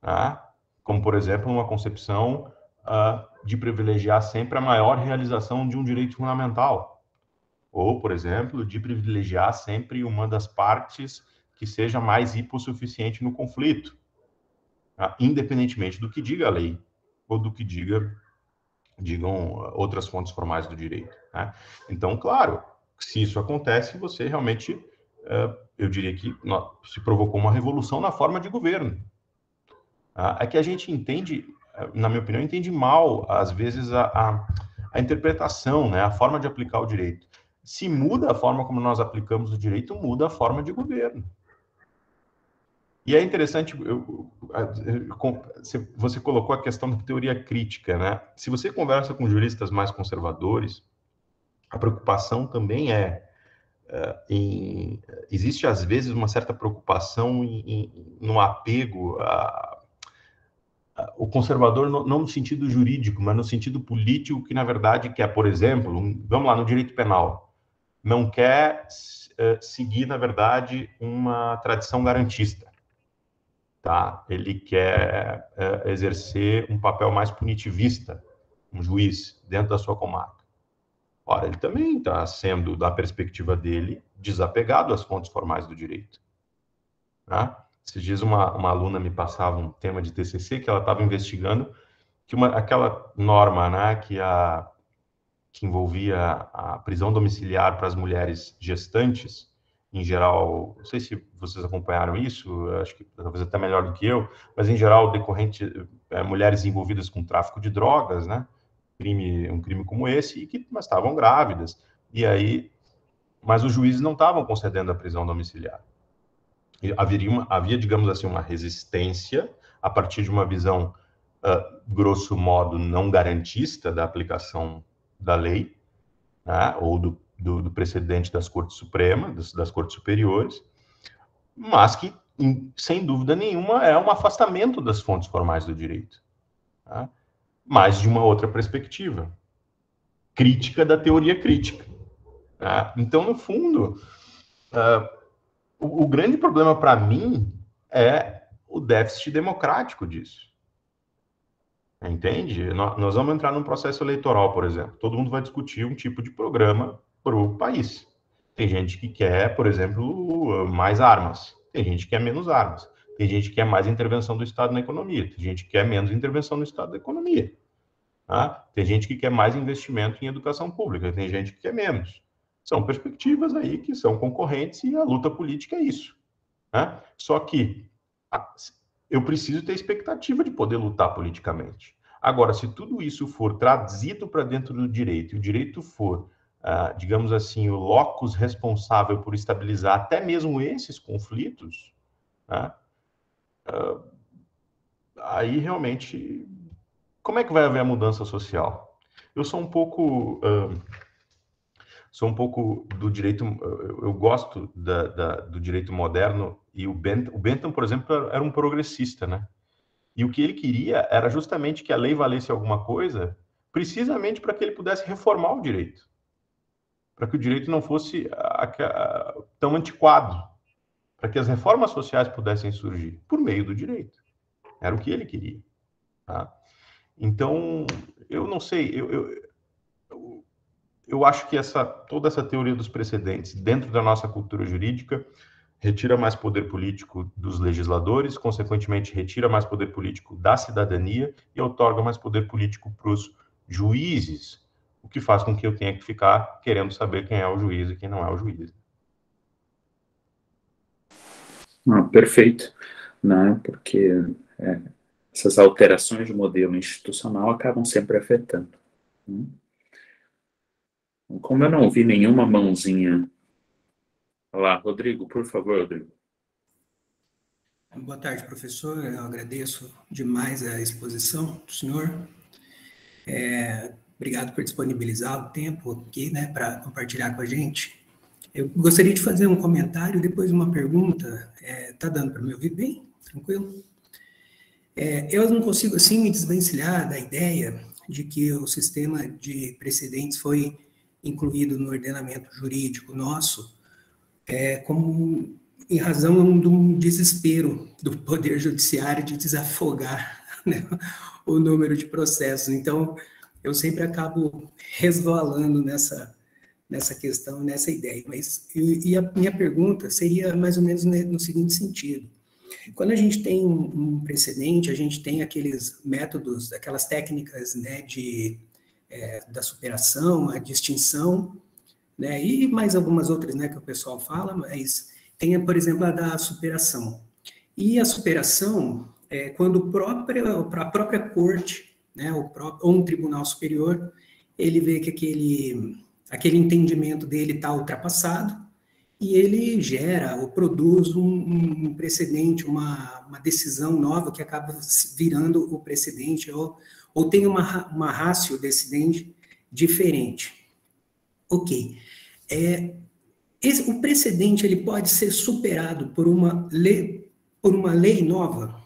Tá? Como, por exemplo, uma concepção uh, de privilegiar sempre a maior realização de um direito fundamental. Ou, por exemplo, de privilegiar sempre uma das partes que seja mais hipossuficiente no conflito, tá? independentemente do que diga a lei ou do que diga digam outras fontes formais do direito. Né? Então, claro, se isso acontece, você realmente, é, eu diria que se provocou uma revolução na forma de governo. Tá? É que a gente entende, é, na minha opinião, entende mal, às vezes, a, a, a interpretação, né? a forma de aplicar o direito. Se muda a forma como nós aplicamos o direito, muda a forma de governo. E é interessante, eu, você colocou a questão da teoria crítica, né? Se você conversa com juristas mais conservadores, a preocupação também é Uh, em, existe às vezes uma certa preocupação em, em, no apego a, a, o conservador no, não no sentido jurídico, mas no sentido político que na verdade quer, por exemplo, um, vamos lá no direito penal, não quer uh, seguir na verdade uma tradição garantista tá? Ele quer é, exercer um papel mais punitivista, um juiz dentro da sua comarca. Ora, ele também está sendo, da perspectiva dele, desapegado às fontes formais do direito. Né? se diz uma, uma aluna me passava um tema de TCC que ela estava investigando que uma, aquela norma né, que, a, que envolvia a prisão domiciliar para as mulheres gestantes, em geral, não sei se vocês acompanharam isso, acho que talvez até melhor do que eu, mas em geral decorrente é, mulheres envolvidas com tráfico de drogas, né? Crime, um crime como esse e que mas estavam grávidas. E aí, mas os juízes não estavam concedendo a prisão domiciliar. E havia, uma, havia, digamos assim, uma resistência a partir de uma visão uh, grosso modo não garantista da aplicação da lei, né? ou do do, do precedente das Cortes Supremas, das, das Cortes Superiores, mas que, em, sem dúvida nenhuma, é um afastamento das fontes formais do direito. Tá? Mas de uma outra perspectiva, crítica da teoria crítica. Tá? Então, no fundo, uh, o, o grande problema para mim é o déficit democrático disso. Entende? Nós vamos entrar num processo eleitoral, por exemplo. Todo mundo vai discutir um tipo de programa para o país. Tem gente que quer, por exemplo, mais armas. Tem gente que quer menos armas. Tem gente que quer mais intervenção do Estado na economia. Tem gente que quer menos intervenção do Estado na economia. Tá? Tem gente que quer mais investimento em educação pública. Tem gente que quer menos. São perspectivas aí que são concorrentes e a luta política é isso. Né? Só que eu preciso ter expectativa de poder lutar politicamente. Agora, se tudo isso for trazido para dentro do direito e o direito for ah, digamos assim, o locus responsável por estabilizar até mesmo esses conflitos, né? Ah, aí realmente, como é que vai haver a mudança social? Eu sou um pouco. Ah, sou um pouco do direito, eu gosto da, da, do direito moderno e o Bentham, o Bentham, por exemplo, era um progressista, né? E o que ele queria era justamente que a lei valesse alguma coisa, precisamente para que ele pudesse reformar o direito para que o direito não fosse a, a, tão antiquado, para que as reformas sociais pudessem surgir por meio do direito. Era o que ele queria. Tá? Então, eu não sei, eu, eu, eu, eu acho que essa, toda essa teoria dos precedentes dentro da nossa cultura jurídica retira mais poder político dos legisladores, consequentemente, retira mais poder político da cidadania e outorga mais poder político para os juízes o que faz com que eu tenha que ficar querendo saber quem é o juiz e quem não é o juiz. Ah, perfeito, né? porque é, essas alterações de modelo institucional acabam sempre afetando. Né? Então, como eu não ouvi nenhuma mãozinha. Olá, Rodrigo, por favor, Rodrigo. Boa tarde, professor. Eu agradeço demais a exposição do senhor. É, Obrigado por disponibilizar o tempo aqui, né, para compartilhar com a gente. Eu gostaria de fazer um comentário, depois uma pergunta. É, tá dando para me ouvir bem? Tranquilo? É, eu não consigo, assim, me desvencilhar da ideia de que o sistema de precedentes foi incluído no ordenamento jurídico nosso é, como em razão de um desespero do Poder Judiciário de desafogar <laughs> né, o número de processos. Então, eu sempre acabo resvalando nessa, nessa questão, nessa ideia. Mas, e, e a minha pergunta seria mais ou menos no seguinte sentido. Quando a gente tem um precedente, a gente tem aqueles métodos, aquelas técnicas né, de, é, da superação, a distinção, né, e mais algumas outras né, que o pessoal fala, mas tem, por exemplo, a da superação. E a superação, é, quando a própria, a própria corte né, ou, ou um tribunal superior, ele vê que aquele, aquele entendimento dele está ultrapassado e ele gera ou produz um, um precedente, uma, uma, decisão nova que acaba virando o precedente ou, ou tem uma, uma ratio decidente diferente. Ok. É, esse, o precedente ele pode ser superado por uma lei, por uma lei nova?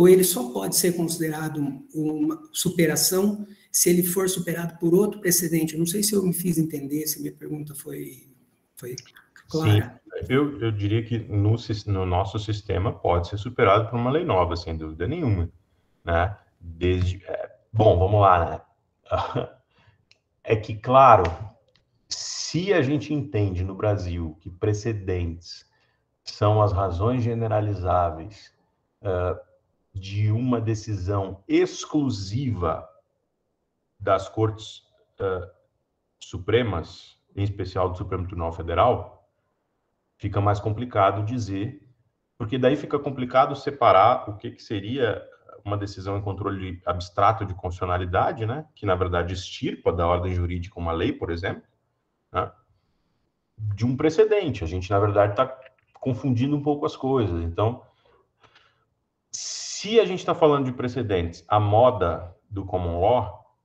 ou ele só pode ser considerado uma superação se ele for superado por outro precedente. Eu não sei se eu me fiz entender, se minha pergunta foi, foi clara. Sim, eu, eu diria que no, no nosso sistema pode ser superado por uma lei nova, sem dúvida nenhuma. Né? Desde, é, bom, vamos lá. Né? <laughs> É que, claro, se a gente entende no Brasil que precedentes são as razões generalizáveis uh, de uma decisão exclusiva das Cortes uh, Supremas, em especial do Supremo Tribunal Federal, fica mais complicado dizer, porque daí fica complicado separar o que, que seria uma decisão em controle abstrato de constitucionalidade, né, que na verdade extirpa da ordem jurídica uma lei, por exemplo, né, de um precedente. A gente, na verdade, está confundindo um pouco as coisas. Então, se a gente está falando de precedentes, a moda do common law,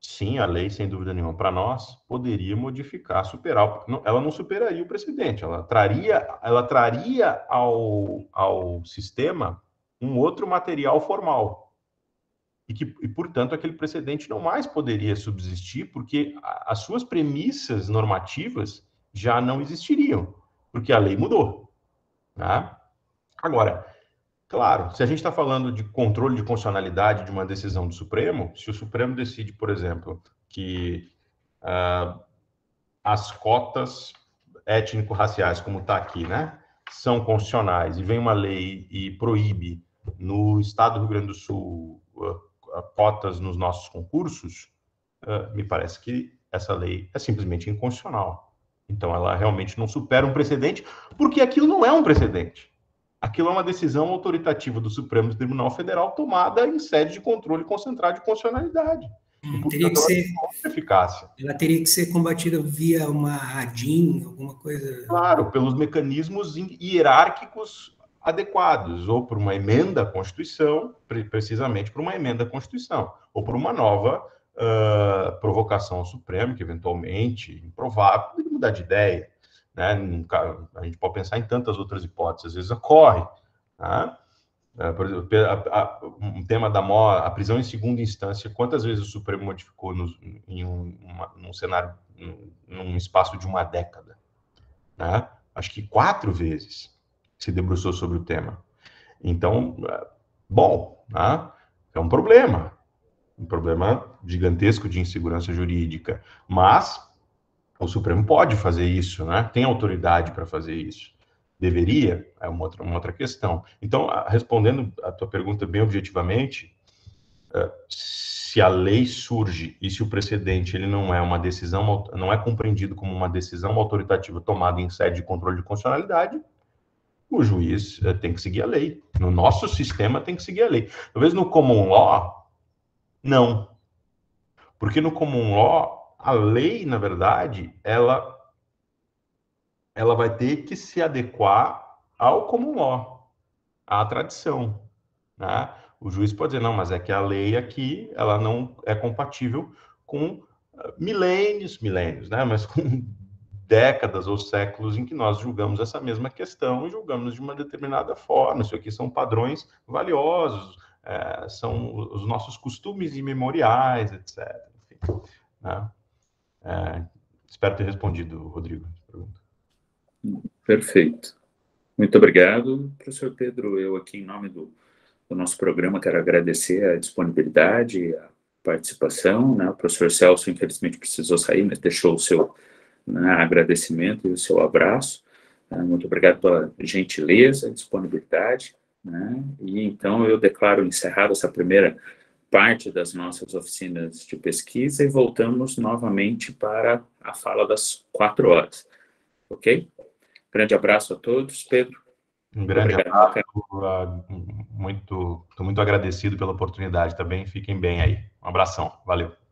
sim, a lei, sem dúvida nenhuma, para nós, poderia modificar, superar. Ela não superaria o precedente, ela traria, ela traria ao, ao sistema um outro material formal. E, que, e, portanto, aquele precedente não mais poderia subsistir, porque a, as suas premissas normativas já não existiriam, porque a lei mudou. Tá? Agora, Claro, se a gente está falando de controle de constitucionalidade de uma decisão do Supremo, se o Supremo decide, por exemplo, que uh, as cotas étnico-raciais, como está aqui, né, são constitucionais, e vem uma lei e proíbe no estado do Rio Grande do Sul uh, cotas nos nossos concursos, uh, me parece que essa lei é simplesmente inconstitucional. Então, ela realmente não supera um precedente, porque aquilo não é um precedente aquilo é uma decisão autoritativa do Supremo Tribunal Federal tomada em sede de controle concentrado de constitucionalidade. Hum, teria que ser eficácia. Ela teria que ser combatida via uma ADIM, alguma coisa. Claro, pelos mecanismos hierárquicos adequados, ou por uma emenda à Constituição, precisamente por uma emenda à Constituição, ou por uma nova uh, provocação ao Supremo, que eventualmente, improvável, poderia mudar de ideia. Né? A gente pode pensar em tantas outras hipóteses, às vezes ocorre. Tá? É, por exemplo, a, a, um tema da mó, a prisão em segunda instância, quantas vezes o Supremo modificou no, em um uma, num cenário, num, num, espaço de uma década? Né? Acho que quatro vezes se debruçou sobre o tema. Então, é, bom, né? é um problema, um problema gigantesco de insegurança jurídica, mas o Supremo pode fazer isso, né? Tem autoridade para fazer isso. Deveria? É uma outra, uma outra questão. Então, respondendo a tua pergunta bem objetivamente, eh, se a lei surge e se o precedente ele não é uma decisão, não é compreendido como uma decisão autoritativa tomada em sede de controle de constitucionalidade, o juiz eh, tem que seguir a lei. No nosso sistema tem que seguir a lei. Talvez no common law, não. Porque no common law a lei, na verdade, ela, ela vai ter que se adequar ao comum law, à tradição. Né? O juiz pode dizer, não, mas é que a lei aqui ela não é compatível com eh, milênios, milênios, né? mas <laughs> com décadas ou séculos em que nós julgamos essa mesma questão e julgamos de uma determinada forma. Isso aqui são padrões valiosos, é, são os nossos costumes imemoriais, etc. Enfim, né? É, espero ter respondido, Rodrigo, essa pergunta. Perfeito. Muito obrigado, professor Pedro. Eu aqui, em nome do, do nosso programa, quero agradecer a disponibilidade, a participação. Né? O professor Celso, infelizmente, precisou sair, mas deixou o seu né, agradecimento e o seu abraço. Né? Muito obrigado pela gentileza, disponibilidade. Né? E então eu declaro encerrada essa primeira parte das nossas oficinas de pesquisa e voltamos novamente para a fala das quatro horas. Ok? Grande abraço a todos, Pedro. Um grande Obrigado, abraço. Muito, estou muito agradecido pela oportunidade também. Fiquem bem aí. Um abração. Valeu.